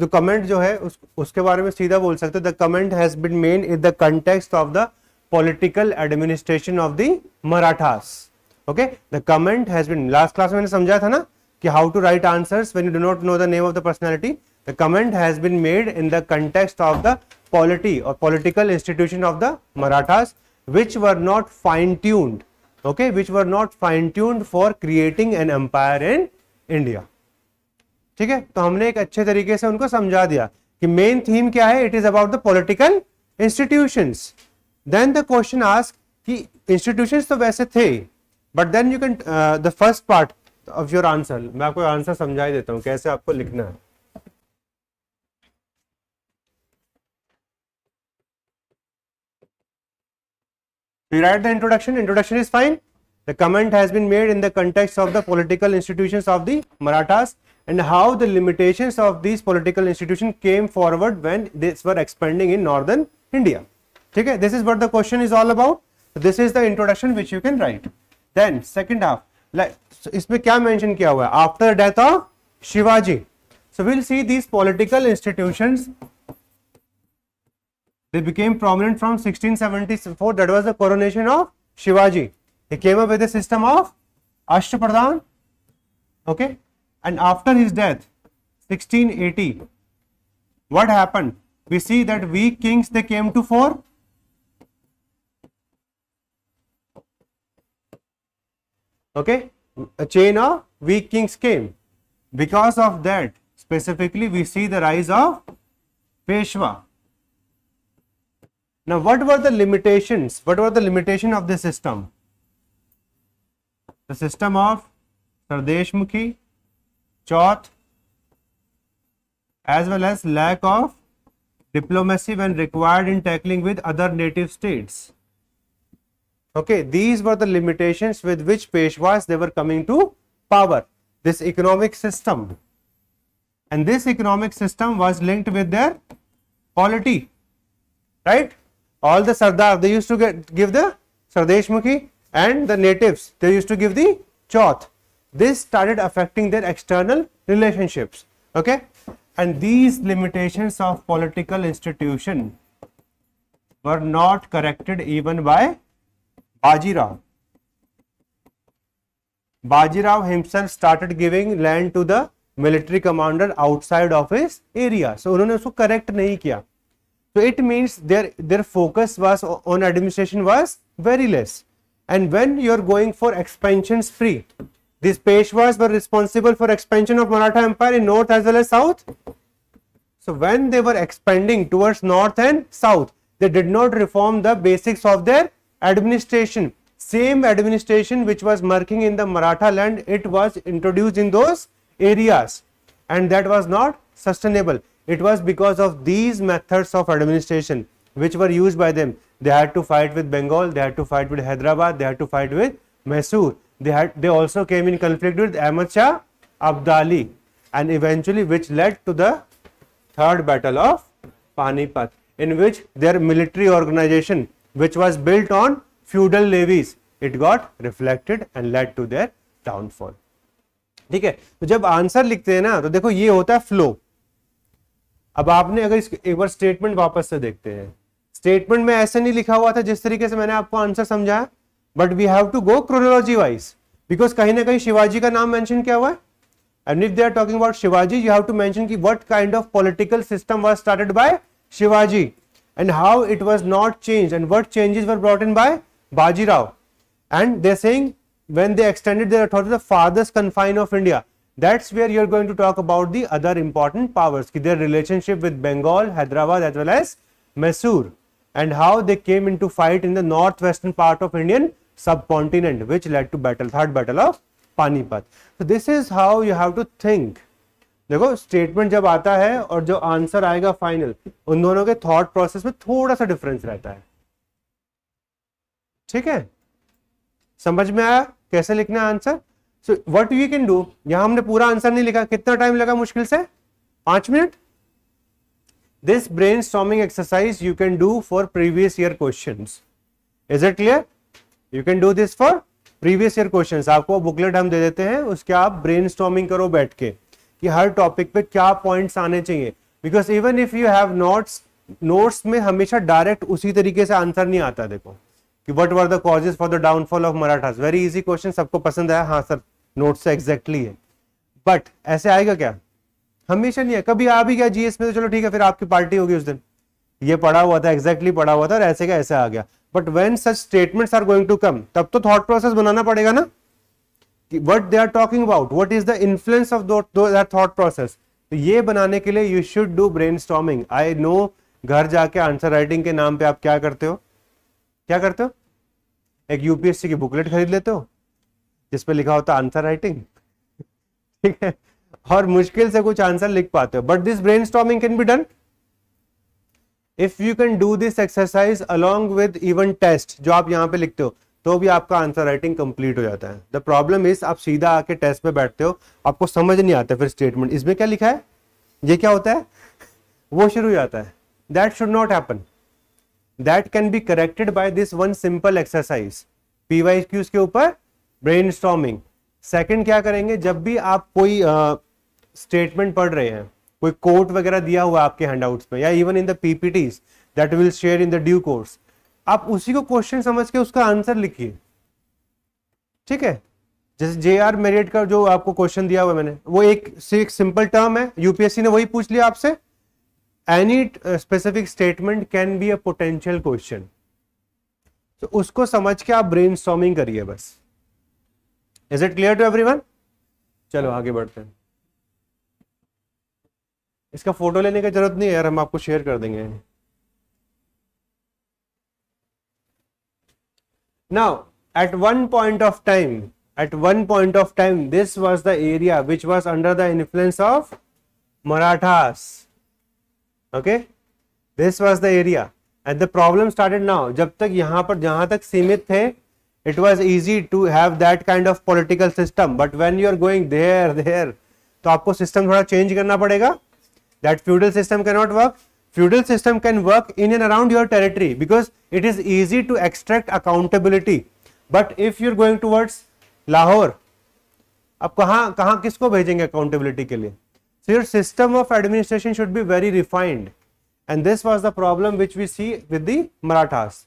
the comment जो है उस, उसके बारे में सीधा बोल सकते हो the comment has been made in the context of the political administration of the Marathas okay the comment has been last class में मैंने समझा था ना कि how to write answers when you do not know the name of the personality the comment has been made in the context of the polity or political institution of the marathas which were not fine tuned okay which were not fine tuned for creating an empire in india ठीक है तो हमने एक अच्छे तरीके से उनको समझा दिया कि मेन थीम क्या है it is about the political institution then the question ask कि इंस्टीट्यूशन तो वैसे थे but then you can the first part of your answer मैं आपको आंसर समझा ही देता हूं कैसे आपको लिखना है You write the introduction. Introduction is fine. The comment has been made in the context of the political institutions of the Marathas and how the limitations of these political institutions came forward when these were expanding in northern India. Okay, this is what the question is all about. This is the introduction which you can write. Then second half, like so इसमें क्या mention किया After death of Shivaji. So we'll see these political institutions. They became prominent from 1674. That was the coronation of Shivaji. He came up with a system of Ashtapradhan. Okay, and after his death, 1680, what happened? We see that weak kings, they came to four. Okay, a chain of weak kings came. Because of that, specifically, we see the rise of Peshwa. Now, what were the limitations? What were the limitation of this system? The system of Sardeshmukhi, Chauth as well as lack of diplomacy when required in tackling with other native states. Okay, these were the limitations with which Peshwas they were coming to power, this economic system. And this economic system was linked with their polity, right? All the Sardar, they used to get, give the Sardeshmukhi and the natives, they used to give the Chauth this started affecting their external relationships okay and these limitations of political institution were not corrected even by Bajirao. Bajirao himself started giving land to the military commander outside of his area. So उन्होंने उसको correct नहीं किया. So it means their their focus was on administration was very less. And when you are going for expansion spree, these Peshwas were responsible for expansion of Maratha Empire in north as well as south. So when they were expanding towards north and south, they did not reform the basics of their administration. Same administration which was working in the Maratha land, it was introduced in those areas and that was not sustainable. It was because of these methods of administration which were used by them. They had to fight with Bengal, they had to fight with Hyderabad, they had to fight with Mysore They, had, they also came in conflict with Ahmad Shah Abdali and eventually which led to the third battle of Panipat in which their military organization which was built on feudal levies it got reflected and led to their downfall. ठीक है तो जब answer लिखते हैं ना तो देखो ये होता है फ्लो अब आपने अगर एक बार स्टेटमेंट वापस से देखते हैं स्टेटमेंट में ऐसे नहीं लिखा हुआ था जिस तरीके से मैंने आपको आंसर समझाया but we have to go chronology wise because कहीं ना कहीं शिवाजी का नाम मेंशन किया हुआ है and if they are talking about Shivaji you have to mention कि what kind of political system was started by Shivaji and how it was not change and what changes were brought in by Bajirao and they saying when they extended their authority the farthest confine of india that's where you're going to talk about the other important powers their relationship with bengal hyderabad as well as Masur, and how they came into fight in the northwestern part of indian subcontinent which led to battle third battle of panipat so this is how you have to think देखो statement जब आता है और जो answer आएगा final उन दोनों के थॉट प्रोसेस में थोड़ा सा डिफरेंस रहता है ठीक है समझ में आया कैसे लिखना है answer so what you can do यहां हमने पूरा आंसर नहीं लिखा कितना टाइम लगा मुश्किल से पांच minute this brain storming exercise you can do for previous year question is it clear you can do this for previous year questions आपको बुकलेट हम दे देते हैं उसके आप ब्रेन करो बैठ के कि हर टॉपिक पे क्या पॉइंट्स आने चाहिए because even if you have notes notes में हमेशा डायरेक्ट उसी तरीके से आंसर नहीं आता देखो कि what were the causes for the downfall of Maratha very easy question सबको पसंद आया हाँ सर नोट से एग्जैक्टली है बट ऐसे आएगा क्या हमेशा नहीं है कभी आ भी गया जीएस में तो चलो ठीक है फिर आपकी पार्टी होगी उस दिन ये पढ़ा हुआ था एग्जैक्टली exactly पढ़ा हुआ था और ऐसे का ऐसे आ गया but when such statement are going to come तब तो थॉट प्रोसेस बनाना पड़ेगा ना कि what they are talking about what is the influence of thought process तो ये बनाने के लिए you should do brain storming I know घर जाके आंसर राइटिंग के नाम पे आप क्या करते हो क्या करते हो एक यूपीएससी की बुकलेट खरीद लेते हो जिसपे लिखा होता आंसर राइटिंग ठीक है और मुश्किल से कुछ आंसर लिख पाते हो but this brain storming can be done if you can do this exercise along with even test जो आप यहाँ पे लिखते हो तो भी आपका आंसर राइटिंग कंप्लीट हो जाता है द प्रॉब्लम इज आप सीधा आके टेस्ट में बैठते हो आपको समझ नहीं आता फिर स्टेटमेंट इसमें क्या लिखा है ये क्या होता है वो शुरू हो जाता है that should not happen that can be corrected by this one simple exercise P Y PYQs के ऊपर ब्रेन स्टॉमिंग सेकेंड क्या करेंगे जब भी आप कोई स्टेटमेंट uh, पढ़ रहे हैं कोई कोट वगैरह दिया हुआ आपके हैंडआउट्स में या even in the PPTs that will share in the due course आप उसी को क्वेश्चन समझ के उसका आंसर लिखिए ठीक है जैसे जे आर मेरिट का जो आपको क्वेश्चन दिया हुआ मैंने वो एक सिंपल टर्म है यूपीएससी ने वही पूछ लिया आपसे any specific statement can be a potential question तो उसको समझ के आप ब्रेन करिए बस is it clear to every चलो आगे बढ़ते हैं इसका फोटो लेने की जरूरत नहीं है यार हम आपको शेयर कर देंगे now at one point of time at one point of time this was the area which was under the influence of Marathas okay this was the area and the problem started now जब तक यहां पर जहां तक सीमित थे it was easy to have that kind of political system but when you are going there there तो आपको सिस्टम थोड़ा चेंज करना पड़ेगा that feudal system cannot work feudal system can work in and around your territory because it is easy to extract accountability but if you're going towards lahore अब कहाँ कहाँ किसको भेजेंगे अकाउंटेबिलिटी के लिए so your system of administration should be very refined and this was the problem which we see with the Marathas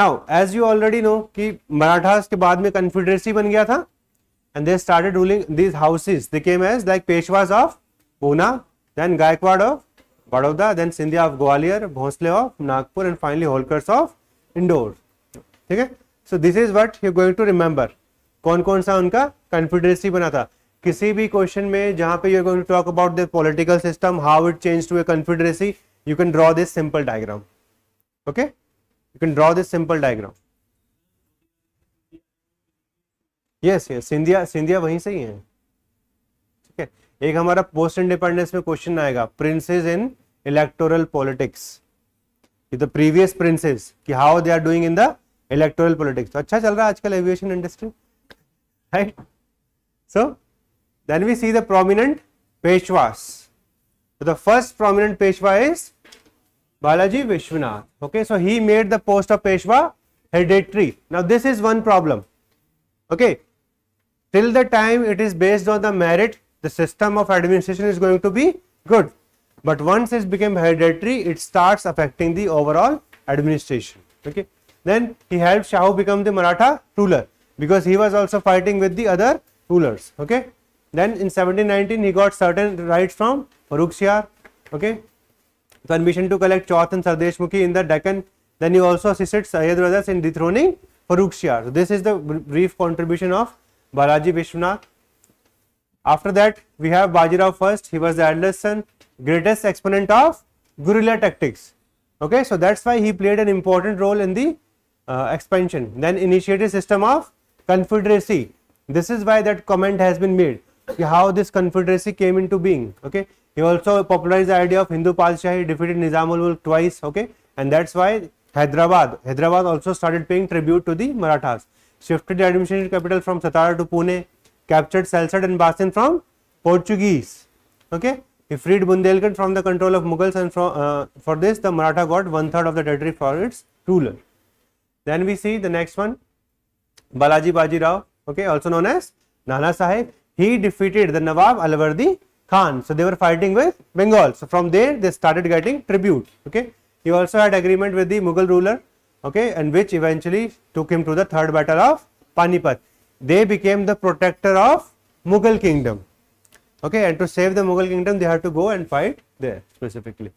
now as you already know कि मराठास के बाद में कन्फिडरेसी बन गया था and they started ruling these houses. They came as like Peshwas of Pune, then Gaikwad of Baroda, then Sindhya of Gwalior, bhosle of Nagpur, and finally Holkers of Indore. theek hai so this is what you going to remember kon kon sa unka confederacy bana tha kisi bhi question mein jahan pe you going to talk about the political system how it changed to a confederacy you can draw this simple diagram okay you can draw this simple diagram yes yes Scindia Scindia वहीं से ही है ठीक है एक हमारा post independence में question आएगा princes in electoral politics the previous princes कि how they are doing in the electoral politics अच्छा चल रहा है आजकल aviation industry right so then we see the prominent Peshwas the first prominent Peshwa is Balaji Vishwanath okay so he made the post of Peshwa hereditary. Now this is one problem Okay, till the time it is based on the merit the system of administration is going to be good but once it became hereditary it starts affecting the overall administration okay then he helped shahu become the maratha ruler because he was also fighting with the other rulers okay then in 1719 he got certain rights from farooq okay permission to collect Chauth and Sardeshmukhi in the Deccan. Then he also assisted Sayyid in dethroning Farooq So this is the brief contribution of Balaji Vishwanath. After that, we have Bajirao first. He was the adolescent, greatest exponent of guerrilla tactics. Okay, so that's why he played an important role in the uh, expansion. Then initiated system of confederacy. This is why that comment has been made. How this confederacy came into being. Okay, he also popularized the idea of Hindu Padshahi, defeated Nizamul Mulk twice. Okay, and that's why Hyderabad, Hyderabad also started paying tribute to the Marathas shifted the administrative capital from Satara to Pune, captured Salsad and Basin from Portuguese. Okay? He freed Bundelkhand from the control of Mughals and from, uh, for this the Maratha got one third of the territory for its ruler. Then we see the next one, Balaji Baji Rao, okay, also known as Nana Sahib. He defeated the Nawab Alwardi Khan. So they were fighting with Bengal. So from there they started getting tribute. Okay, he also had agreement with the Mughal ruler okay, and which eventually took him to the third battle of Panipat. They became the protector of Mughal kingdom, okay, and to save the Mughal kingdom, they had to go and fight there specifically.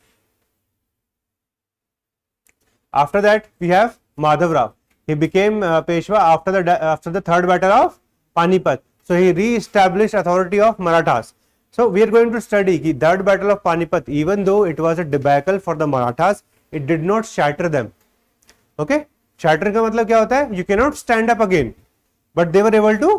After that, we have Madhav Rao. He became uh, Peshwa after the after the third battle of Panipat. So he re-established authority of Marathas. So we are going to study the third battle of Panipat. Even though it was a debacle for the Marathas, it did not shatter them. Okay shatter का मतलब क्या होता है you cannot stand up again but they were able to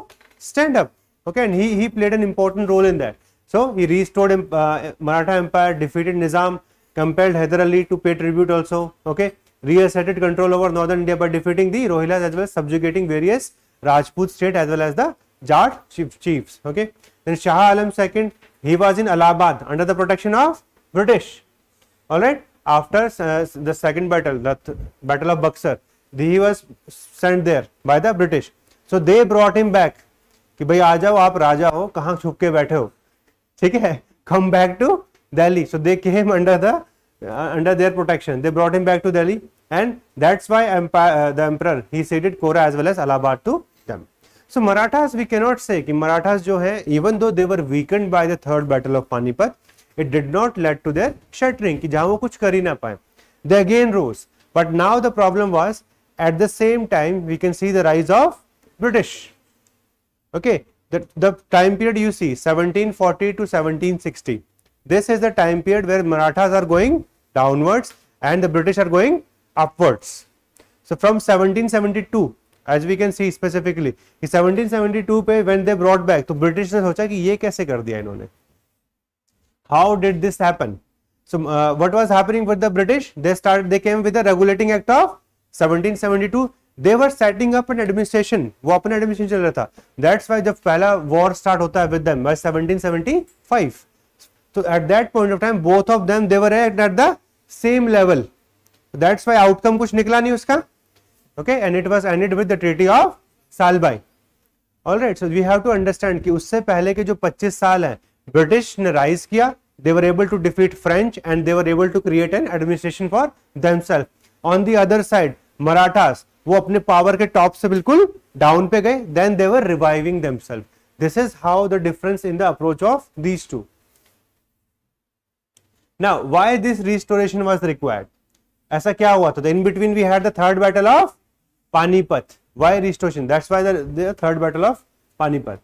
stand up okay and he he played an important role in that so he restored uh, maratha empire defeated nizam compelled hyder ali to pay tribute also okay reasserted control over northern india by defeating the rohillas as well as subjugating various rajput state as well as the jat chief, chiefs okay then shah alam ii he was in allahabad under the protection of british all right after uh, the second battle, the Battle of Buxar, he was sent there by the British. So they brought him back. कि भाई आ जाओ आप राजा हो कहाँ छुप के बैठे हो ठीक है come back to Delhi so they came under the under their protection they brought him back to Delhi and that's why the emperor he ceded Kora as well as Allahabad to them so Marathas we can not say कि मराठास जो है even though they were weakened by the third battle of Panipat it did not lead to their shattering. कि जहाँ वो कुछ कर ही ना पाए they again rose but now the problem was at the same time we can see the rise of British okay the, the time period you see 1740 to 1760 this is the time period where Marathas are going downwards and the British are going upwards so from 1772 as we can see specifically 1772 when they brought back तो British ने सोचा कि ये कैसे कर दिया इन्होंने How did this happen? So, uh, what was happening with the British? They started, they came with the Regulating Act of 1772. They were setting up an administration वो अपना एडमिनिस्ट्रेशन चल रहा था दैट्स वाई जब पहला वॉर स्टार्ट होता है with them by 1775 तो at that point of time both of them they were at the same level that's why outcome कुछ निकला नहीं उसका okay and it was ended with the treaty of Salbai alright so we have to understand कि उससे पहले के जो 25 साल हैं ब्रिटिश ने राइज किया they were able to defeat French and they were able to create an administration for themselves. On the other side, Marathas, वो अपने power के top से बिल्कुल down पे गए, then they were reviving themselves. This is how the difference in the approach of these two. Now, why this restoration was required? ऐसा क्या हुआ In between we had the third battle of Panipat. Why restoration? That's why the third battle of Panipat.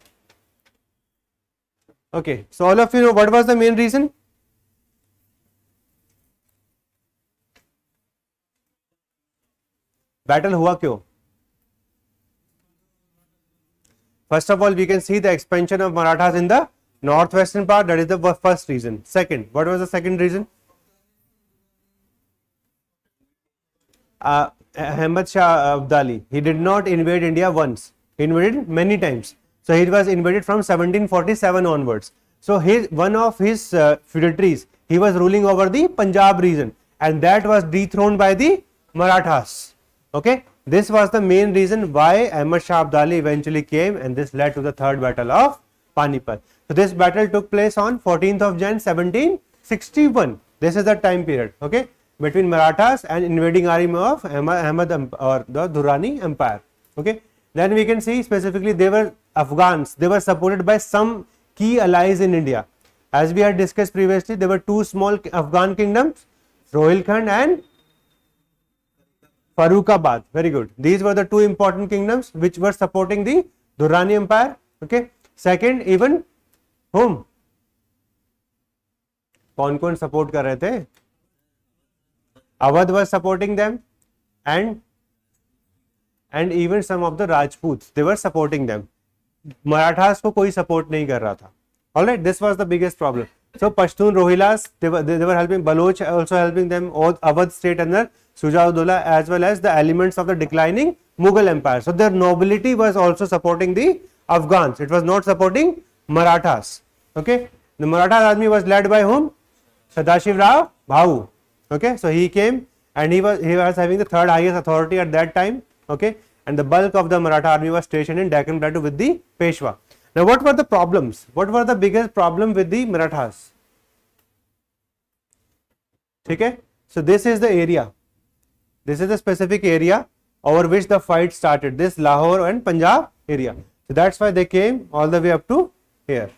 Okay, so all of you know what was the main reason? Battle hua kyo? First of all, we can see the expansion of Marathas in the northwestern part. That is the first reason. Second, what was the second reason? Uh, Ahmad Shah Abdali. He did not invade India once. He invaded many times. So he was invaded from 1747 onwards. So his one of his uh, feudatories, he was ruling over the Punjab region, and that was dethroned by the Marathas. Okay, this was the main reason why Ahmad Shah Abdali eventually came, and this led to the third battle of Panipat. So this battle took place on 14th of Jan 1761. This is the time period. Okay, between Marathas and invading army of Ahmad, Ahmad or the Durrani Empire. Okay, then we can see specifically they were Afghans. They were supported by some key allies in India. As we had discussed previously, there were two small Afghan kingdoms, Rohilkhand and farukabad Very good. These were the two important kingdoms which were supporting the Durrani Empire. Okay. Second, even whom? kon kon support kar rahe the Awadh was supporting them and and even some of the Rajputs they were supporting them Marathas को कोई support नहीं कर रहा था alright this was the biggest problem so Pashtun Rohillas they were helping Baloch also helping them Awadh state under Shujauddaula as well as the elements of the declining Mughal empire so their nobility was also supporting the Afghan it was not supporting Marathas okay the Maratha आदमी was led by home Sadashivrao Bhau okay so he came and he was he was having the third highest authority at that time okay okay? and the bulk of the Maratha army was stationed in Deccan Plateau with the Peshwa. Now, what were the problems? What were the biggest problem with the Marathas? Okay, so this is the area. This is the specific area over which the fight started. This Lahore and Punjab area. So that's why they came all the way up to here.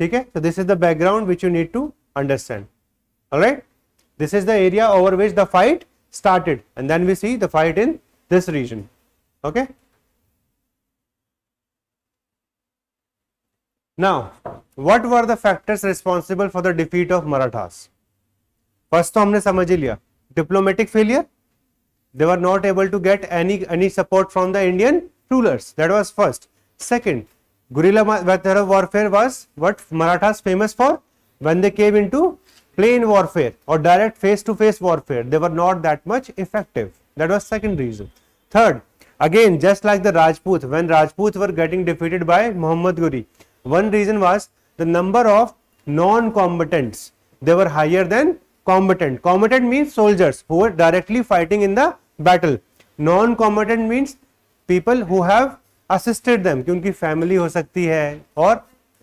Okay, so this is the background which you need to understand. All right, this is the area over which the fight started, and then we see the fight in this region. Okay. Now, what were the factors responsible for the defeat of Marathas? First तो हमने समझ diplomatic failure. They were not able to get any any support from the Indian rulers. That was first. Second, guerrilla warfare was what Marathas famous for when they came into plain warfare or direct face to -face warfare. They were not that much effective. That was second reason. Third, Again, just like the Rajputs, when Rajputs were getting defeated by Muhammad Ghori, one reason was the number of non-combatants. They were higher than combatant. Combatant means soldiers who were directly fighting in the battle. Non-combatant means people who have assisted them, कि family हो सकती है or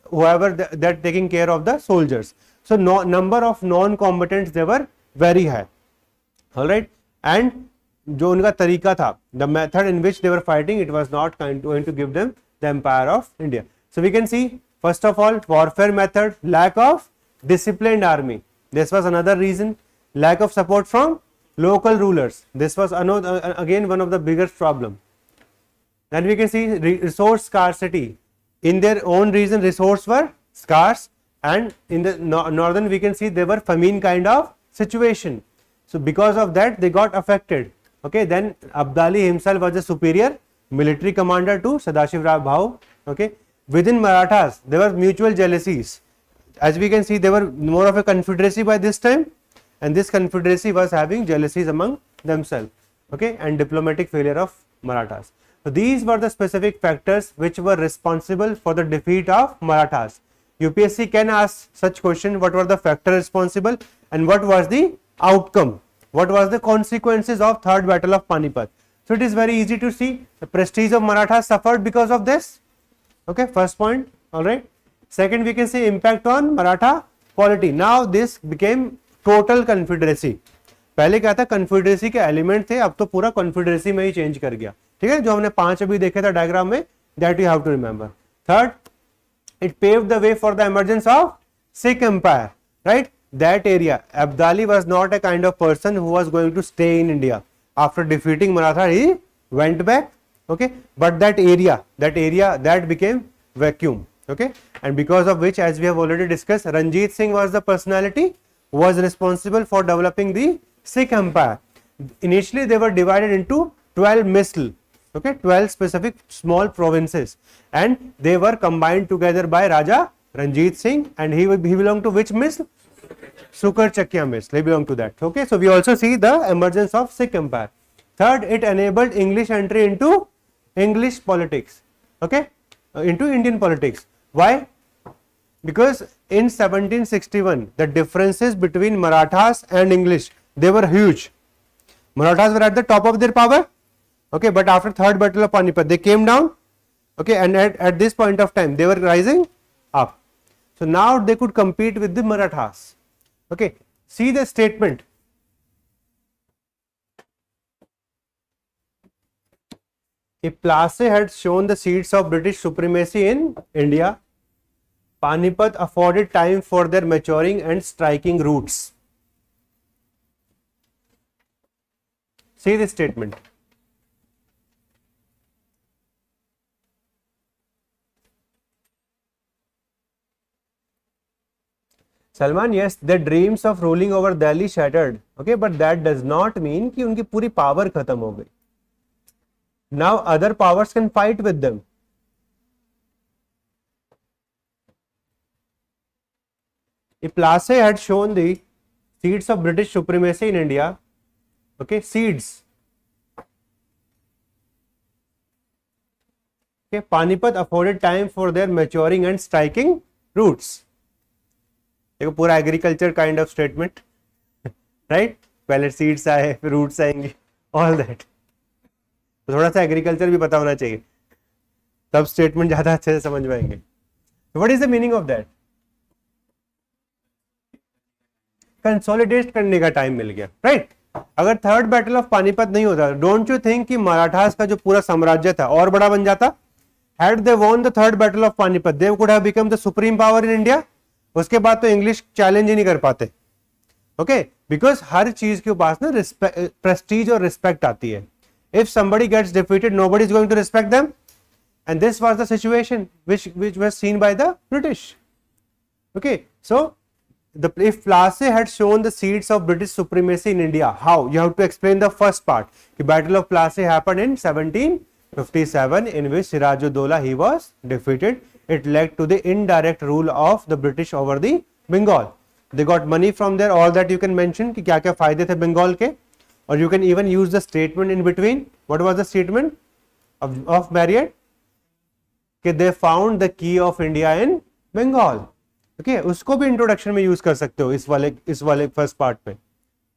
whoever th that taking care of the soldiers. So no, number of non-combatants they were very high. All right, and the method in which they were fighting it was not going to give them the empire of India. So we can see, first of all warfare method lack of disciplined army this was another reason lack of support from local rulers this was another uh, uh, again one of the biggest problem then we can see resource scarcity in their own region resources were scarce and in the northern we can see they were famine kind of situation so because of that they got affected Okay, then Abdali himself was a superior military commander to Sadashiv Rao Bhau. Okay, within Marathas there were mutual jealousies. As we can see, they were more of a confederacy by this time, and this confederacy was having jealousies among themselves. Okay, and diplomatic failure of Marathas. So these were the specific factors which were responsible for the defeat of Marathas. UPSC can ask such question: What were the factors responsible, and what was the outcome? what was the consequences of third battle of panipat so it is very easy to see the prestige of marathas suffered because of this okay first point all right second we can say impact on maratha polity now this became total confederacy पहले क्या था कॉन्फिडरेसी के element थे अब तो पूरा कॉन्फिडरेसी में ही change कर गया ठीक है जो हमने पांच अभी देखे था डायग्राम में that you have to remember third it paved the way for the emergence of Sikh Empire, right? that area, Abdali was not a kind of person who was going to stay in India. After defeating Maratha, he went back. Okay, but that area, that area, that became vacuum. Okay, and because of which, as we have already discussed, Ranjit Singh was the personality was responsible for developing the Sikh Empire. Initially, they were divided into 12 misl, okay, 12 specific small provinces, and they were combined together by Raja Ranjit Singh, and he he belonged to which misl? Sukar Chakya Miss. They belong to that. Okay, so we also see the emergence of Sikh Empire. Third, it enabled English entry into English politics. Okay, uh, into Indian politics. Why? Because in 1761, the differences between Marathas and English they were huge. Marathas were at the top of their power. Okay, but after third battle of Panipat, they came down. Okay, and at, at this point of time, they were rising up. So now they could compete with the Marathas. Okay, see the statement. place had shown the seeds of British supremacy in India. Panipat afforded time for their maturing and striking roots. See the statement. Salman yes the dreams of ruling over Delhi shattered okay but that does not mean कि उनकी पूरी power खत्म हो गई now other powers can fight with them Plassey had shown the seeds of British supremacy in India okay seeds Panipat afforded time for their maturing and striking roots देखो पूरा agriculture kind of statement right पहले seeds आए फिर roots आएंगे all that तो थोड़ा सा agriculture भी पता होना चाहिए तब स्टेटमेंट ज़्यादा अच्छे से समझ पाएंगे what is the meaning of that consolidate करने का टाइम मिल गया राइट right? अगर थर्ड बैटल ऑफ पानीपत नहीं होता डोंट यू थिंक कि मराठास का जो पूरा साम्राज्य था और बड़ा बन जाता had they won the third battle of Panipat they could have become the supreme power in India उसके बाद तो इंग्लिश चैलेंज ही नहीं कर पाते ओके बिकॉज हर चीज के पास ना प्रेस्टीज और रिस्पेक्ट आती है if somebody gets defeated nobody is going to respect them and this was the situation which which was seen by the British okay so the if Plassey had sown the seeds of British supremacy in India how you have to explain the first part कि battle of Plassey happen in 1757 in which Sirajuddaula he was defeated it led to the indirect rule of the British over the Bengal. They got money from there, all that you can mention कि क्या क्या फायदे थे बंगाल के और you can even use the statement in between. What was the statement of, of Marriott? कि they found the key of India in Bengal. Okay, उसको भी introduction में use कर सकते हो इस वाले इस वाले first part में.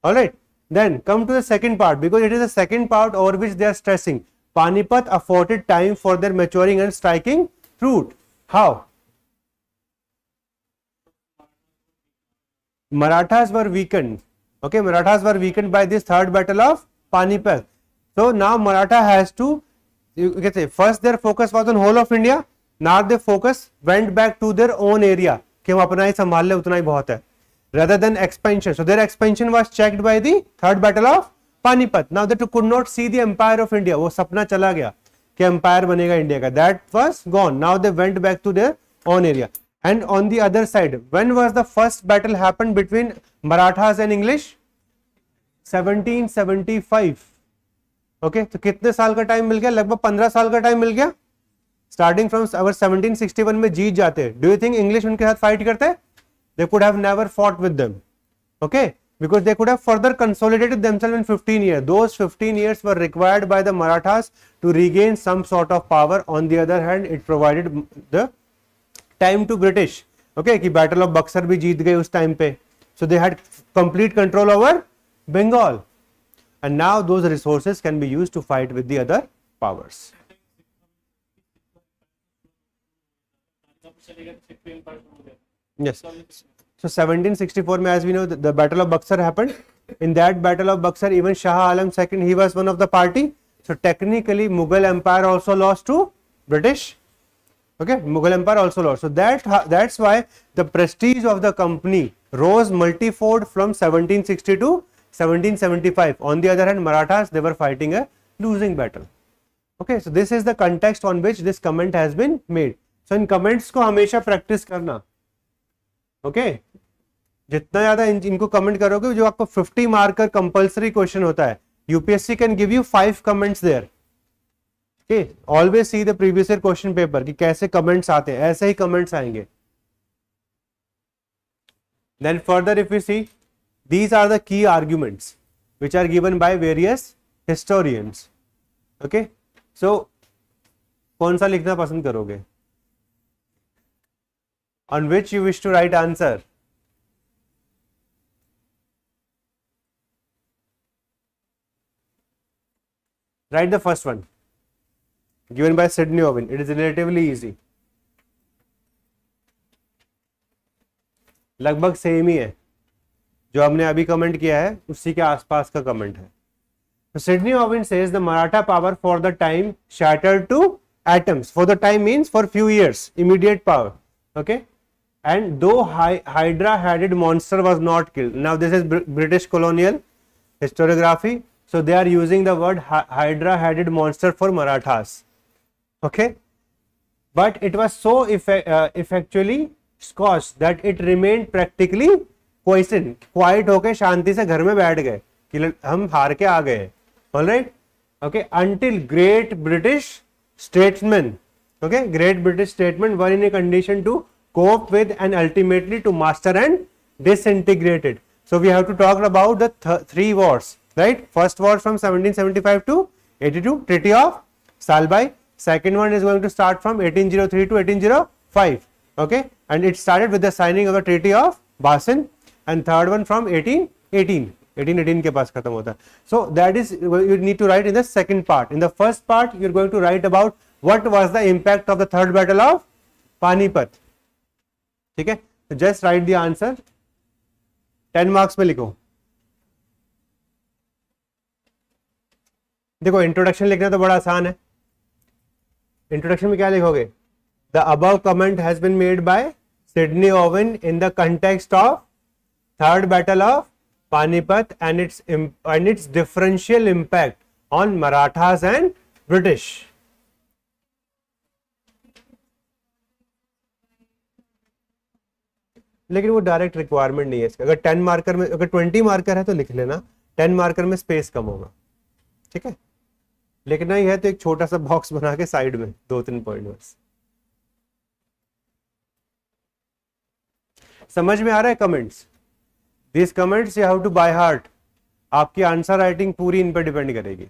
Alright, then come to the second part because it is the second part over which they are stressing. Panipat afforded time for their maturing and striking fruit. How Marathas were weakened okay Marathas were weakened by this third battle of Panipat so now Maratha has to कहते first their focus was on whole of India now they focus went back to their own area कि हम अपना ही संभाल ले उतना ही बहुत है rather than expansion so their expansion was checked by the third battle of Panipat now they could not see the empire of India वो सपना चला गया कि एम्पायर बनेगा इंडिया का that was gone now they went back to their own area and on the other side when was the first battle happen between Marathas and English 1775 okay okay, तो कितने साल का टाइम मिल गया लगभग 15 साल का टाइम मिल गया स्टार्टिंग फ्रॉम अगर 1761 में जीत जाते डू यू थिंक इंग्लिश उनके साथ फाइट करते they could have never fought with them okay because they could have further consolidated themselves in 15 years. Those 15 years were required by the Marathas to regain some sort of power. On the other hand, it provided the time to British. Okay, ki Battle of Buxar bhi jeet gaye us time pe. So they had complete control over Bengal, and now those resources can be used to fight with the other powers. Yes. So 1764 may as we know, the, the, Battle of Buxar happened. In that Battle of Buxar, even Shah Alam II, he was one of the party. So technically, Mughal Empire also lost to British. Okay, Mughal Empire also lost. So that that's why the prestige of the company rose multifold from 1760 to 1775. On the other hand, Marathas, they were fighting a losing battle. Okay, so this is the context on which this comment has been made. So in comments को हमेशा practice करना. Okay जितना ज्यादा इन, इनको comment करोगे जो आपको 50 marker compulsory question होता है UPSC can give you five comments there okay always see the previous year question paper कि कैसे कमेंट्स आते हैं ऐसे ही कमेंट्स आएंगे then further if you see these are the key arguments which are given by various historians okay so कौन सा लिखना पसंद करोगे on which you wish to write answer. Write the first one given by Sidney Owen. It is relatively easy. लगभग same ही है जो हमने अभी कमेंट किया है उसी के आसपास का कमेंट है Sidney Owen says the Maratha power for the time shatter to atoms for the time means for few years immediate power okay and though hydra headed monster was not killed now this is british colonial historiography so they are using the word hydra headed monster for marathas okay but it was so effect, uh, effectually scorched that it remained practically quiet question quite होके शांति से घर में बैठ गए कि हम हार के आ गए alright okay until great British statesman okay great British statement were in a condition to cope with and ultimately to master and disintegrate it. So we have to talk about the th three wars, right? First war from 1775 to 82, Treaty of Salbai. Second one is going to start from 1803 to 1805, okay? And it started with the signing of the Treaty of Basin. And third one from 1818, 1818 के पास खत्म होता So that is you need to write in the second part. In the first part, you are going to write about what was the impact of the third battle of Panipat. ठीक है just write the answer ten marks में लिखो देखो introduction लिखना तो बड़ा आसान है इंट्रोडक्शन में क्या लिखोगे the above comment has been made by Sidney Owen in the context of third battle of Panipat and its and its differential impact on Marathas and British लेकिन वो डायरेक्ट रिक्वायरमेंट नहीं है इसका अगर टेन मार्कर में अगर ट्वेंटी मार्कर है तो लिख लेना टेन मार्कर में स्पेस कम होगा ठीक है लिखना ही है तो एक छोटा सा बॉक्स बना के साइड में दो तीन पॉइंट बस समझ में आ रहा है comments this comments you have to by heart आपकी आंसर राइटिंग पूरी इन पर डिपेंड करेगी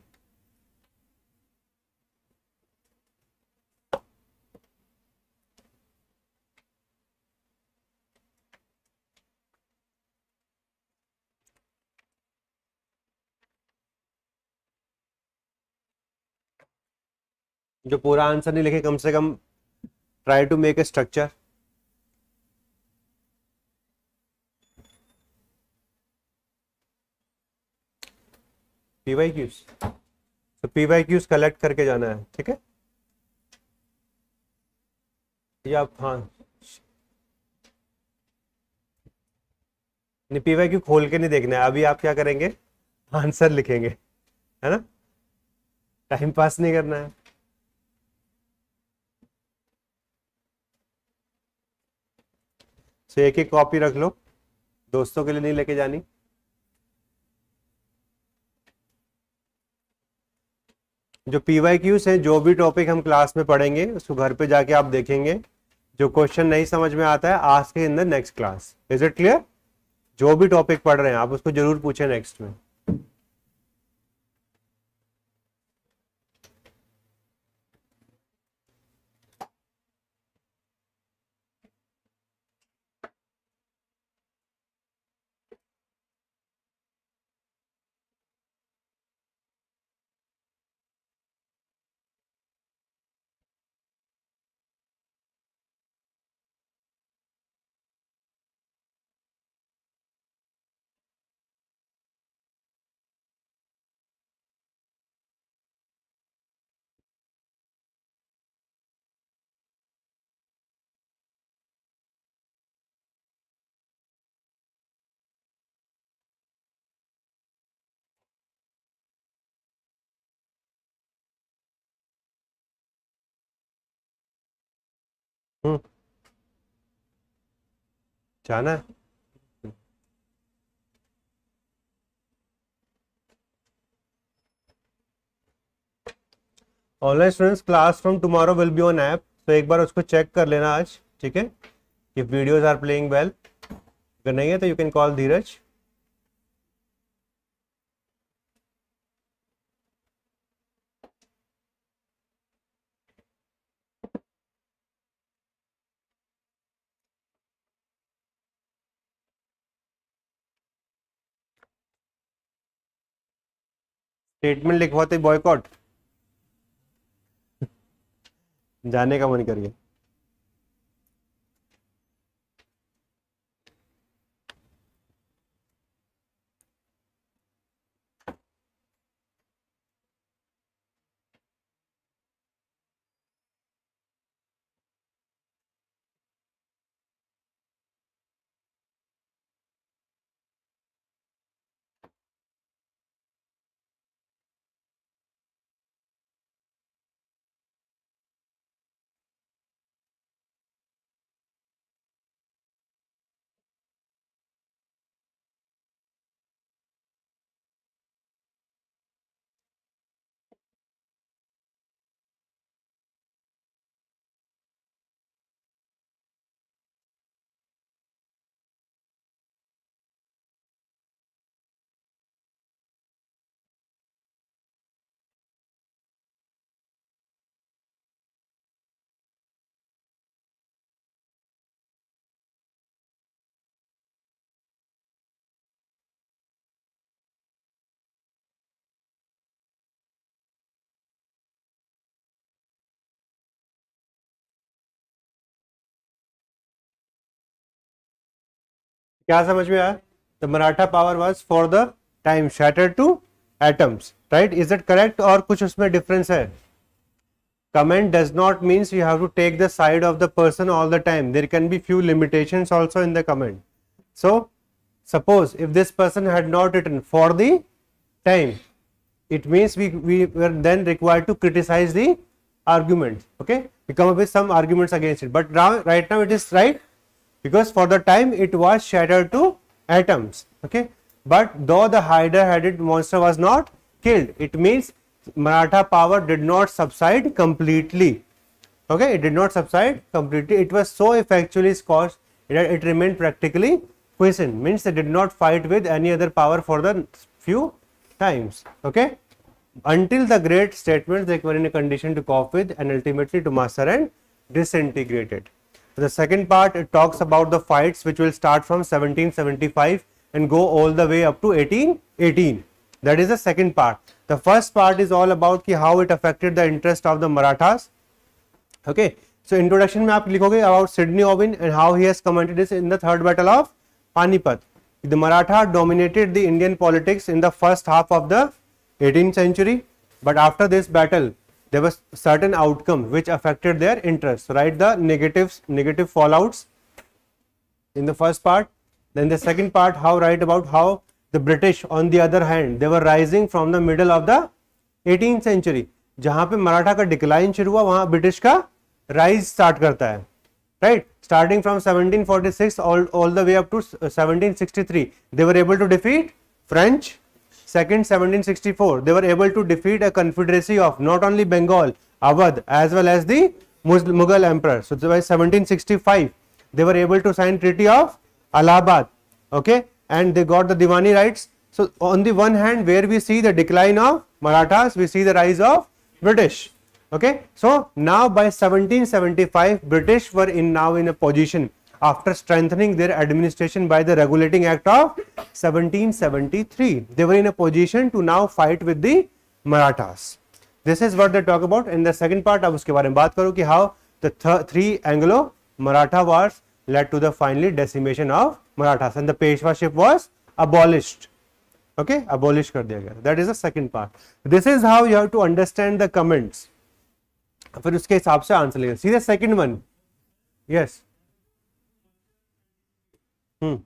जो पूरा आंसर नहीं लिखे कम से कम try to make a structure PY Qs तो पीवाई क्यूज कलेक्ट करके जाना है ठीक है या हाँ नहीं पीवाई क्यू खोल के नहीं देखना है अभी आप क्या करेंगे आंसर लिखेंगे है ना टाइम पास नहीं करना है सो तो एक एक कॉपी रख लो दोस्तों के लिए नहीं लेके जानी जो पीवाई क्यूज हैं जो भी टॉपिक हम क्लास में पढ़ेंगे उसको घर पे जाके आप देखेंगे जो क्वेश्चन नहीं समझ में आता है आज के in the next class is it clear जो भी टॉपिक पढ़ रहे हैं आप उसको जरूर पूछें नेक्स्ट में हम्म। जाना है online students class from tomorrow will be on app तो एक बार उसको चेक कर लेना आज ठीक है if videos are playing well अगर नहीं है तो you can call Dheeraj statement लिखवाते बॉयकॉट जाने का मन कर गया क्या समझ में आया the maratha power was for the time shattered to atoms right is that correct or kuch usme difference hai comment does not means you have to take the side of the person all the time there can be few limitations also in the comment so suppose if this person had not written for the time it means we we were then required to criticize the argument okay we come up with some arguments against it but now right now it is right because for the time it was shattered to atoms okay but though the hydra headed monster was not killed it means maratha power did not subside completely okay it did not subside completely it was so effectually scorched that it remained practically quiescent means they did not fight with any other power for the few times okay until the great statements they were in a condition to cope with and ultimately to master and disintegrate it the second part it talks about the fights which will start from 1775 and go all the way up to 1818. That is the second part. The first part is all about ki how it affected the interest of the Marathas. Okay. So introduction में आप लिखोगे about Sidney Owen and how he has commented this in the third battle of Panipat. The Maratha dominated the Indian politics in the first half of the 18th century, but after this battle there was certain outcome which affected their interest right the negatives negative fallouts in the first part then the second part how right about how the british on the other hand they were rising from the middle of the 18th century jahan pe maratha ka decline shuru hua wahan british ka rise start karta hai right starting from 1746 all all the way up to 1763 they were able to defeat french second 1764 they were able to defeat a confederacy of not only Bengal, Awadh as well as the Mughal emperor. So, by 1765 they were able to sign treaty of Allahabad okay and they got the Diwani rights. So, on the one hand where we see the decline of Marathas we see the rise of British okay. So, now by 1775 British were in now in a position after strengthening their administration by the Regulating Act of 1773. They were in a position to now fight with the Marathas. This is what they talk about. In the second part, I will talk about how the th three Anglo-Maratha wars led to the finally decimation of Marathas and the Peshwaship was abolished. Okay, abolished kar diya gaya. That is the second part. This is how you have to understand the comments. फिर उसके हिसाब से answer See सीधे second one yes hmm.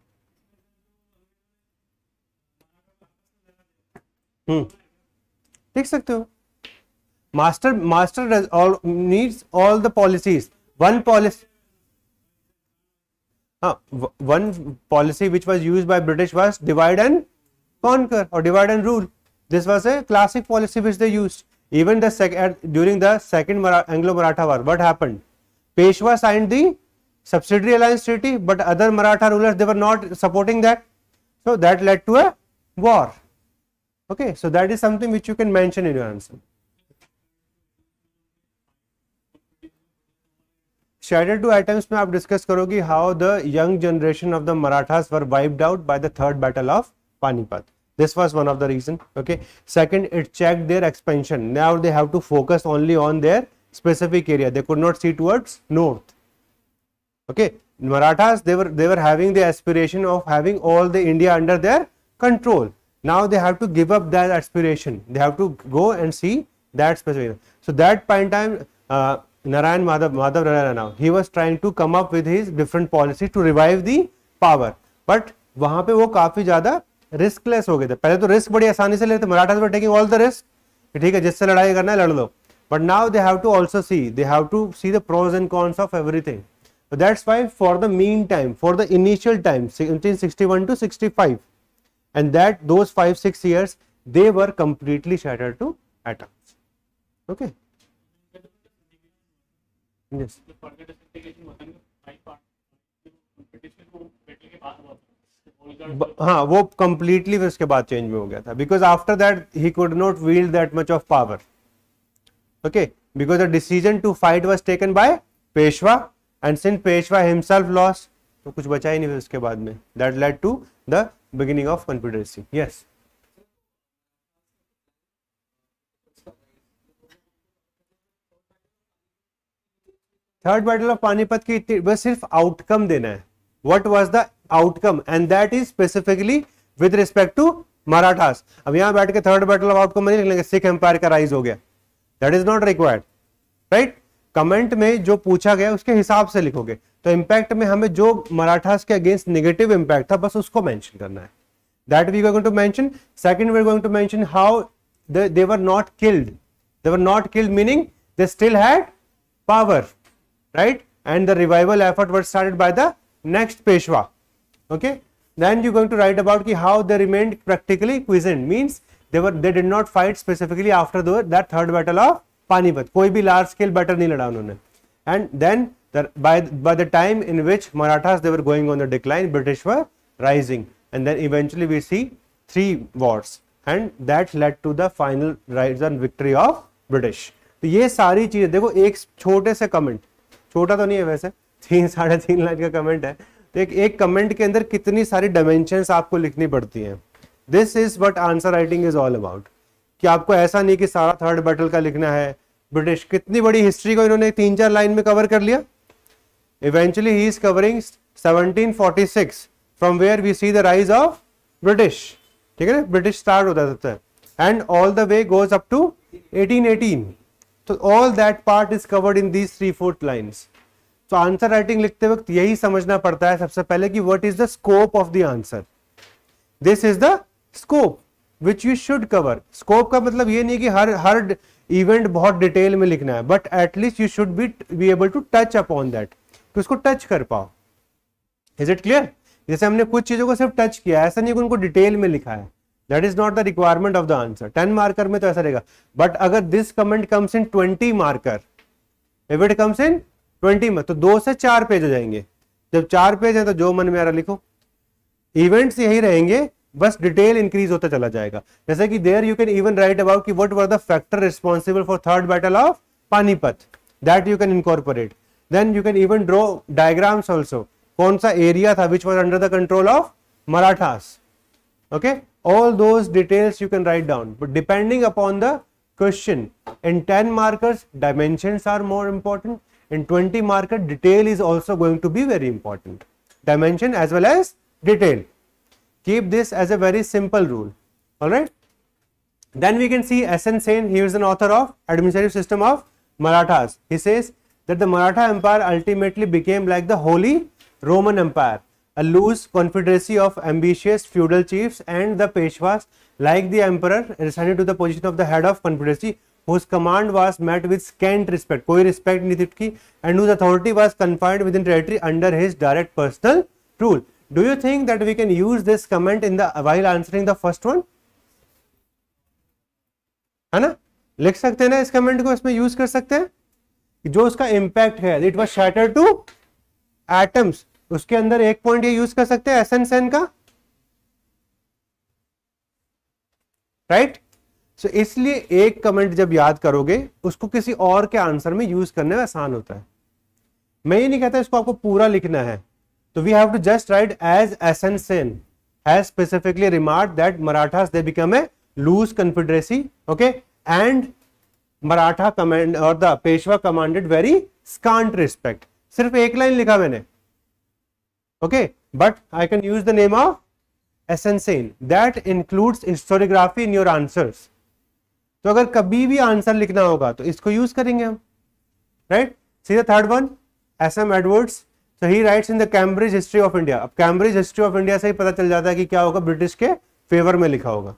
Hmm. देख सकते हो master master all needs all the policies one policy one policy which was use by British was divide and conquer और divide and rule this was a classic policy which they use even the sec during the second Anglo-Maratha war what happened Peshwa signed subsidiary alliance treaty but other Maratha rulers they were not supporting that. So that led to a war. Okay, so that is something which you can mention in your answer. Shaded two items में आप discuss करोगी how the young generation of the Marathas were wiped out by the third battle of Panipat. This was one of the reason. Okay. Second, it checked their expansion. Now they have to focus only on their specific area. They could not see towards north. Okay, Marathas they were they were having the aspiration of having all the India under their control. Now they have to give up that aspiration. They have to go and see that specific. So that point time, uh, Narayan Madhav, Madhav Narayan he was trying to come up with his different policy to revive the power. But वहाँ पे वो काफी ज्यादा riskless हो गए थे पहले तो रिस्क बड़ी आसानी से लेते Marathas were taking all the risk ठीक है जिससे लड़ाई करना है लड़ लो but now they have to also see they have to see the pros and cons of everything So that's why for the mean time, for the initial time 1761 to 65 and that those 5-6 years they were completely shattered to atoms. Okay. Yes. हाँ वो completely उसके बाद change में हो गया था because after that he could not wield that much of power okay because the decision to fight was taken by Peshwa and since Peshwa himself loss तो कुछ बचा ही नहीं फिर उसके बाद में that led to the beginning of confederacy yes third battle of Panipat की बस सिर्फ आउटकम देना है what was the outcome and that is specifically with respect to Marathas अब यहां बैठ के थर्ड बैटल ऑफ आउटकम नहीं लिख लेंगे सिख एम्पायर का राइज हो गया that is not required right comment में जो पूछा गया उसके हिसाब से लिखोगे तो इम्पैक्ट में हमें जो मराठास के अगेंस्ट निगेटिव इंपैक्ट था बस उसको मैंशन करना है that we going to mention second we going to mention how they were not killed they were not killed meaning they still had power right and the revival effort were started by the next Peshwa okay then you going to write about की how they remained practically quiescent means they were they did not fight specifically after that third battle of Panipat कोई भी large scale battle नहीं लड़ा उन्होंने and then by by the time in which Marathas they were going on the decline British were rising and then eventually we see three wars and that led to the final rise and victory of British तो ये सारी चीजें देखो एक छोटे से comment छोटा तो नहीं है वैसे तीन साढ़े तीन लाइन का कमेंट है तो एक एक कमेंट के अंदर कितनी सारी डायमेंशन आपको लिखनी पड़ती हैं this is what answer writing is all about कि आपको ऐसा नहीं कि सारा थर्ड बैटल का लिखना है ब्रिटिश कितनी बड़ी हिस्ट्री को इन्होंने तीन चार लाइन में कवर कर लिया eventually he is covering 1746 from where we see the rise of British ठीक है ना ब्रिटिश स्टार्ट होता है and all the way goes up to 1818 तो all that part is covered in these three fourth lines तो answer writing लिखते वक्त यही समझना पड़ता है सबसे पहले कि what is the scope of the answer this is the scope which you should cover scope का मतलब ये नहीं कि हर हर इवेंट बहुत डिटेल में लिखना है but at least you should be be able to touch upon that तो उसको टच कर पाओ इज इट क्लियर जैसे हमने कुछ चीजों को सिर्फ टच किया ऐसा नहीं कि उनको डिटेल में लिखा है that is not the requirement of the answer ten marker में तो ऐसा रहेगा बट अगर this comment comes in twenty marker if it comes in twenty में तो दो से चार पेज हो जाएंगे जब चार पेज है तो जो मन में आ रहा लिखो इवेंट्स यही रहेंगे बस डिटेल इंक्रीज होता चला जाएगा जैसे कि there you can even write about कि what were the factor responsible for third battle of Panipat that you can incorporate then you can even draw diagrams also कौन सा एरिया था which was under the control of Marathas okay all those details you can write down but depending upon the question in ten markers dimension are more important in twenty marker detail is also going to be very important dimension as well as detail Keep this as a very simple rule, alright. Then we can see S.N. Sen, he is an author of Administrative System of Marathas. He says that the Maratha Empire ultimately became like the Holy Roman Empire, a loose confederacy of ambitious feudal chiefs and the Peshwas, like the emperor, ascended to the position of the head of confederacy, whose command was met with scant respect, कोई respect नहीं थी उसकी, and whose authority was confined within territory under his direct personal rule. do you think that we can use this comment in the while answering the first one है ना लिख सकते हैं ना इस कमेंट को इसमें यूज कर सकते हैं जो उसका इंपैक्ट है it was shatter to atoms उसके अंदर एक पॉइंट ये यूज कर सकते हैं एस एन सेन का राइट right? सो so, इसलिए एक कमेंट जब याद करोगे उसको किसी और के आंसर में यूज करने में आसान होता है मैं ये नहीं कहता इसको आपको पूरा लिखना है तो we have to just write as S N Sen has specifically remark that Maratha they become a loose confederacy okay and Maratha command और the Peshwa commanded very scant respect सिर्फ एक लाइन लिखा मैंने ओके but I can use the name of S N Sen that includes historiography in your answer तो अगर कभी भी आंसर लिखना होगा तो इसको यूज करेंगे हम राइट सीधा third one S M Edwardes so he writes in the Cambridge history of India अब कैम्ब्रिज हिस्ट्री ऑफ इंडिया से ही पता चल जाता है कि क्या होगा ब्रिटिश के फेवर में लिखा होगा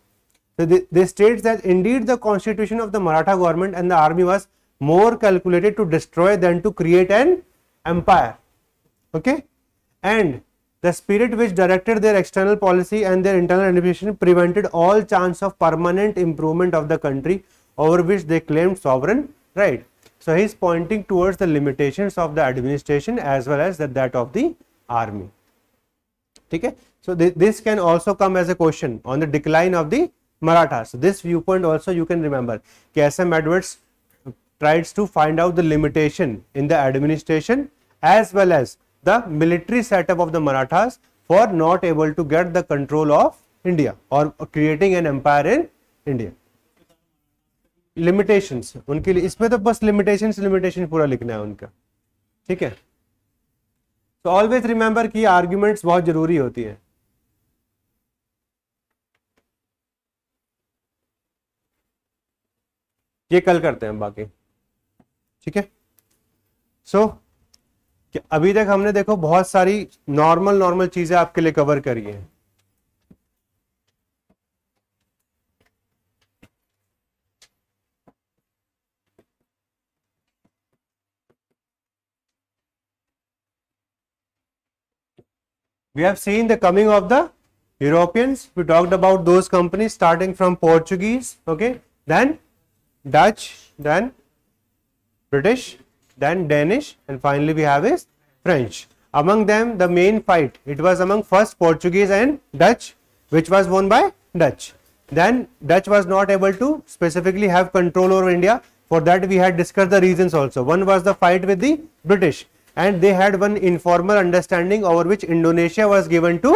this states that indeed the constitution of the Maratha government and the army was more calculated to destroy than to create an empire okay and the spirit which directed their external policy and their internal administration prevented all chance of permanent improvement of the country over which they claim sovereign right So he is pointing towards the limitations of the administration as well as that, that of the army. Okay? So th this can also come as a question on the decline of the Marathas. So this viewpoint also you can remember. KSM Edwards tries to find out the limitation in the administration as well as the military setup of the Marathas for not able to get the control of India or creating an empire in India. Limitations उनके लिए इसमें तो बस limitations limitation पूरा लिखना है उनका ठीक है तो ऑलवेज रिमेंबर की आर्ग्यूमेंट्स बहुत जरूरी होती है ये कल करते हैं बाकी ठीक है सो so, अभी तक हमने देखो बहुत सारी नॉर्मल नॉर्मल चीजें आपके लिए कवर करी है We have seen the coming of the Europeans. We talked about those companies starting from Portuguese, okay, then Dutch, then British, then Danish, and finally we have is French. Among them, the main fight, it was among first Portuguese and Dutch, which was won by Dutch. Then Dutch was not able to specifically have control over India. For that, we had discussed the reasons also. One was the fight with the British and they had one informal understanding over which Indonesia was given to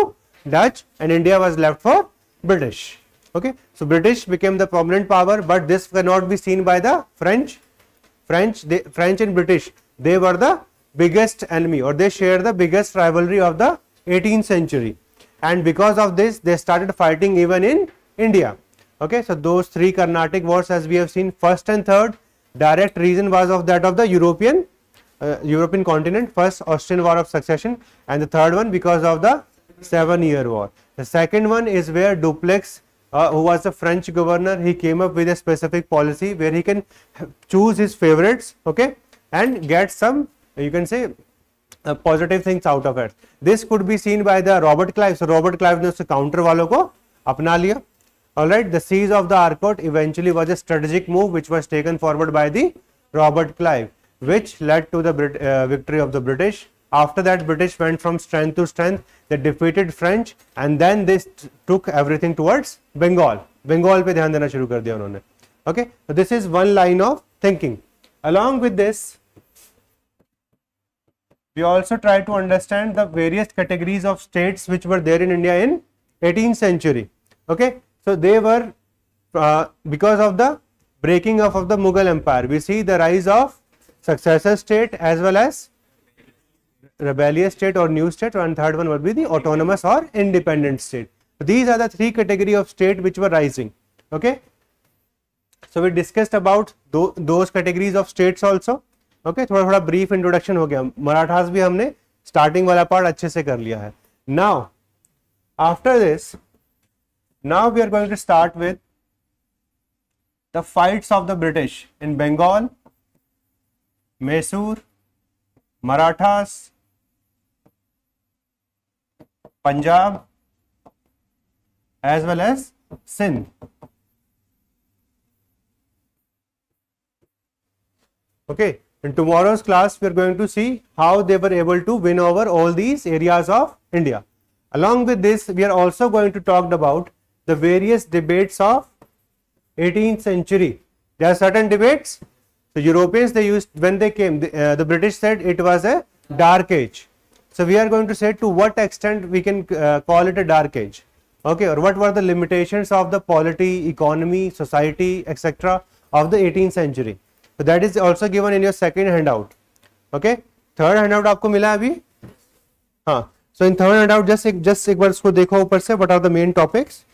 Dutch and India was left for British. Okay. So, British became the prominent power, but this cannot be seen by the French. French, they, French and British, they were the biggest enemy or they share the biggest rivalry of the 18th century. And because of this, they started fighting even in India. Okay. So, those three Carnatic wars as we have seen first and third direct reason was of that of the European uh, European continent, first Austrian War of Succession and the third one because of the Seven Year War. The second one is where Duplex, uh, who was a French governor, he came up with a specific policy where he can choose his favorites, okay, and get some, you can say, uh, positive things out of it. This could be seen by the Robert Clive. So Robert Clive ने उससे counter वालों को अपना लिया. All right, the siege of the Arcot eventually was a strategic move which was taken forward by the Robert Clive which led to the Brit uh, victory of the British. After that, British went from strength to strength. They defeated French and then they took everything towards Bengal. Bengal पे ध्यान देना शुरू कर दिया Okay, so this is one line of thinking. Along with this, we also try to understand the various categories of states which were there in India in 18th century. Okay, so they were uh, because of the breaking up of the Mughal Empire. We see the rise of successor state as well as rebellious state or new state and third one will be the autonomous or independent state. So these are the three category of state which were rising. Okay. So we discussed about tho those categories of states also. Okay. thoda thoda brief introduction ho gaya marathas bhi humne starting wala part acche se kar liya hai Now after this now we are going to start with the fights of the British in Bengal Mysore, Marathas, Punjab, as well as Sindh. Okay, in tomorrow's class, we are going to see how they were able to win over all these areas of India. Along with this, we are also going to talk about the various debates of 18th century. There are certain debates so Europeans they used when they came the, uh, the, British said it was a dark age. So we are going to say to what extent we can uh, call it a dark age okay or what were the limitations of the polity, economy, society etc of the 18th century. So that is also given in your second handout okay third handout आपको मिला अभी हाँ so in third handout just एक just एक बार इसको देखो ऊपर से what are the main topics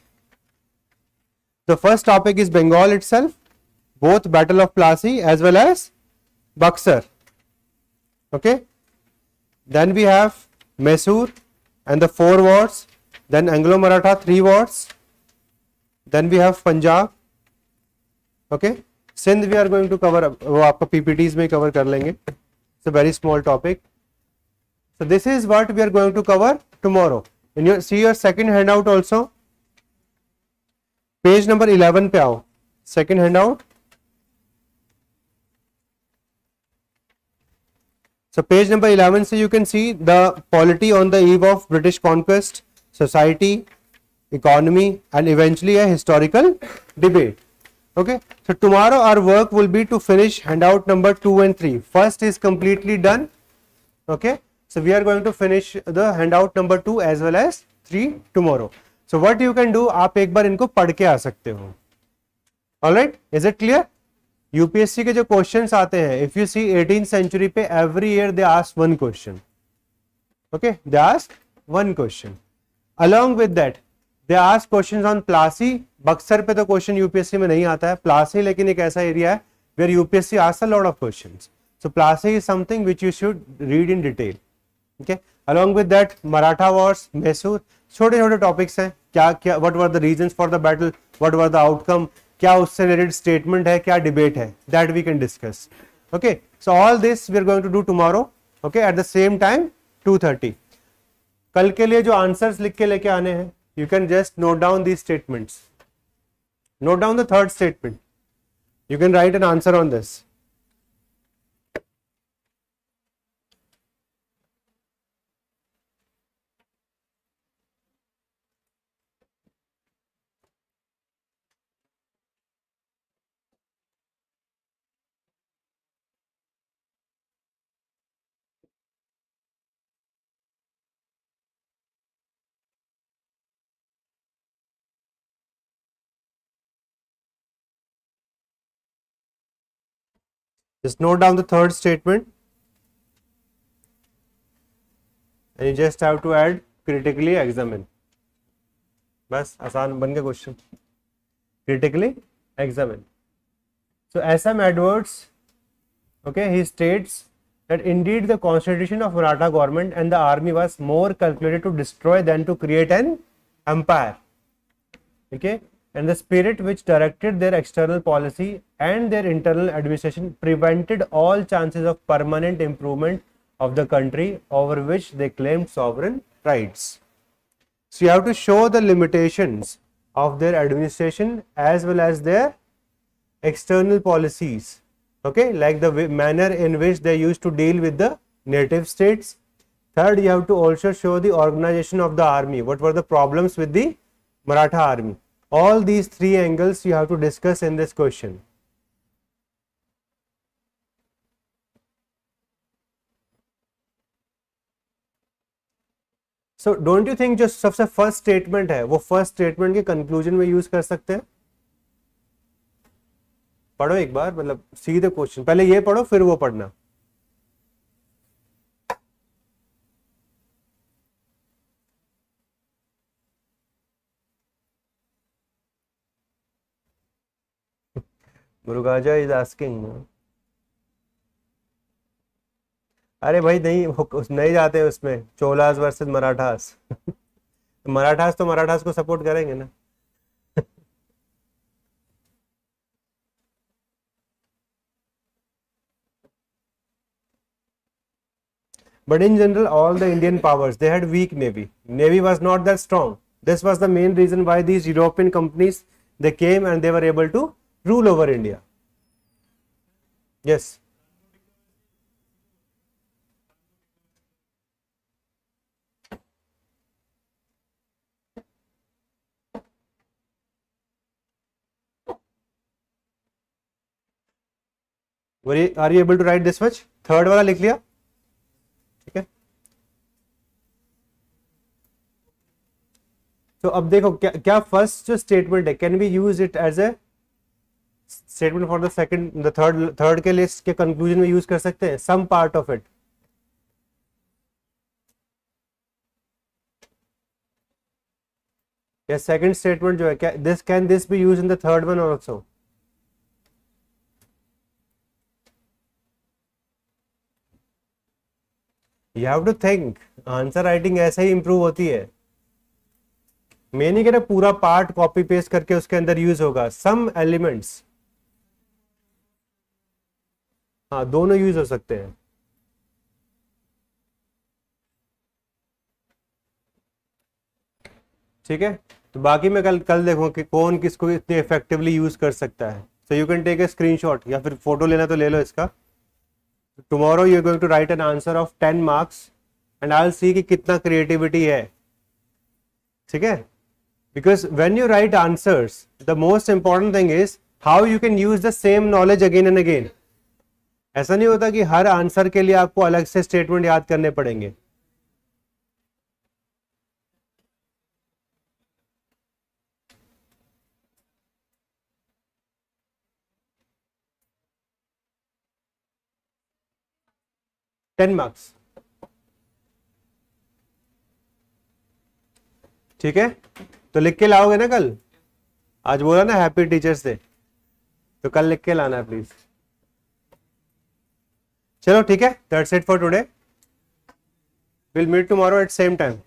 the first topic is Bengal itself both Battle of Plassey as well as Buxar. Okay. Then we have mesur and the four wars, then Anglo-Maratha three wars, then we have Punjab. Okay. Sindh we are going to cover वो आपको PPTs में cover कर लेंगे. It's a very small topic. So this is what we are going to cover tomorrow. In your see your second handout also. Page number 11 पे Second handout. So page number 11, so you can see the polity on the eve of British conquest, society, economy and eventually a historical debate. Okay, so tomorrow our work will be to finish handout number 2 and 3. First is completely done. Okay, so we are going to finish the handout number 2 as well as 3 tomorrow. So what you can do, आप एक बार इनको पढ़ के आ सकते हो. Alright, is it clear? UPSC के जो question आते हैं if you see eighteen century पे every year they ask one question okay they ask one question along with that they ask question on Plassey Buxar पे तो क्वेश्चन यूपीएससी में नहीं आता है प्लासी लेकिन एक ऐसा एरिया है where UPSC ask a lot of question so Plassey is something which you should read in detail okay along with that Maratha wars Mysore छोटे छोटे टॉपिक्स हैं क्या क्या what were the reason for the battle what were the outcome क्या उससे related statement है क्या debate है that we can discuss okay so all this we are going to do tomorrow okay at the same time 2:30 कल के लिए जो answers लिख के लेके आने हैं you can just note down the statements note down the third statement you can write an answer on this Just note down the third statement and you just have to add critically examine. बस आसान बन गया critically examine. So SM Edwards, okay, he states that indeed the constitution of Maratha government and the army was more calculated to destroy than to create an empire. Okay, and the spirit which directed their external policy and their internal administration prevented all chances of permanent improvement of the country over which they claimed sovereign rights. So, you have to show the limitations of their administration as well as their external policies, okay, like the manner in which they used to deal with the native states. Third, you have to also show the organization of the army, what were the problems with the Maratha army All these three angles you have to discuss in this question. So don't you think जो सबसे first statement है वो first statement के conclusion में use कर सकते हैं पढ़ो एक बार मतलब सीधे क्वेश्चन पहले ये पढ़ो फिर वो पढ़ना मुरुगाजा इज आस्किंग अरे भाई नहीं नहीं जाते उसमें चोलास वर्सेस मराठास मराठास तो मराठास को सपोर्ट करेंगे ना but in general all the Indian powers they had weak navy navy was not that strong this was the main reason why these European companies they came and they were able to rule over India. Yes. Are you able to write this much third वाला लिख लिया ठीक है तो अब देखो क्या क्या फर्स्ट जो स्टेटमेंट है can be use it as a statement for the second the third third के लिस्ट के कंक्लूजन में यूज कर सकते हैं सम पार्ट ऑफ इट या सेकंड स्टेटमेंट जो है क्या this can this be use in the third one also you have to think answer writing ऐसे ही इंप्रूव होती है मैं नहीं कह रहा पूरा पार्ट कॉपी पेस्ट करके उसके अंदर यूज होगा सम एलिमेंट्स हाँ दोनों यूज हो सकते हैं ठीक है तो बाकी मैं कल कल देखूँ कि कौन किसको इतने इफेक्टिवली यूज कर सकता है so you can take a screenshot या फिर फोटो लेना तो ले लो इसका tomorrow you going to write an answer of ten marks and I see कि कितना क्रिएटिविटी है ठीक है because when you write answer the most important thing is how you can use the same knowledge again and again ऐसा नहीं होता कि हर answer के लिए आपको अलग से स्टेटमेंट याद करने पड़ेंगे टेन मार्क्स ठीक है तो लिख के लाओगे ना कल आज बोला ना हैप्पी टीचर्स डे तो कल लिख के लाना प्लीज़ चलो ठीक है that's it for today will meet tomorrow at same time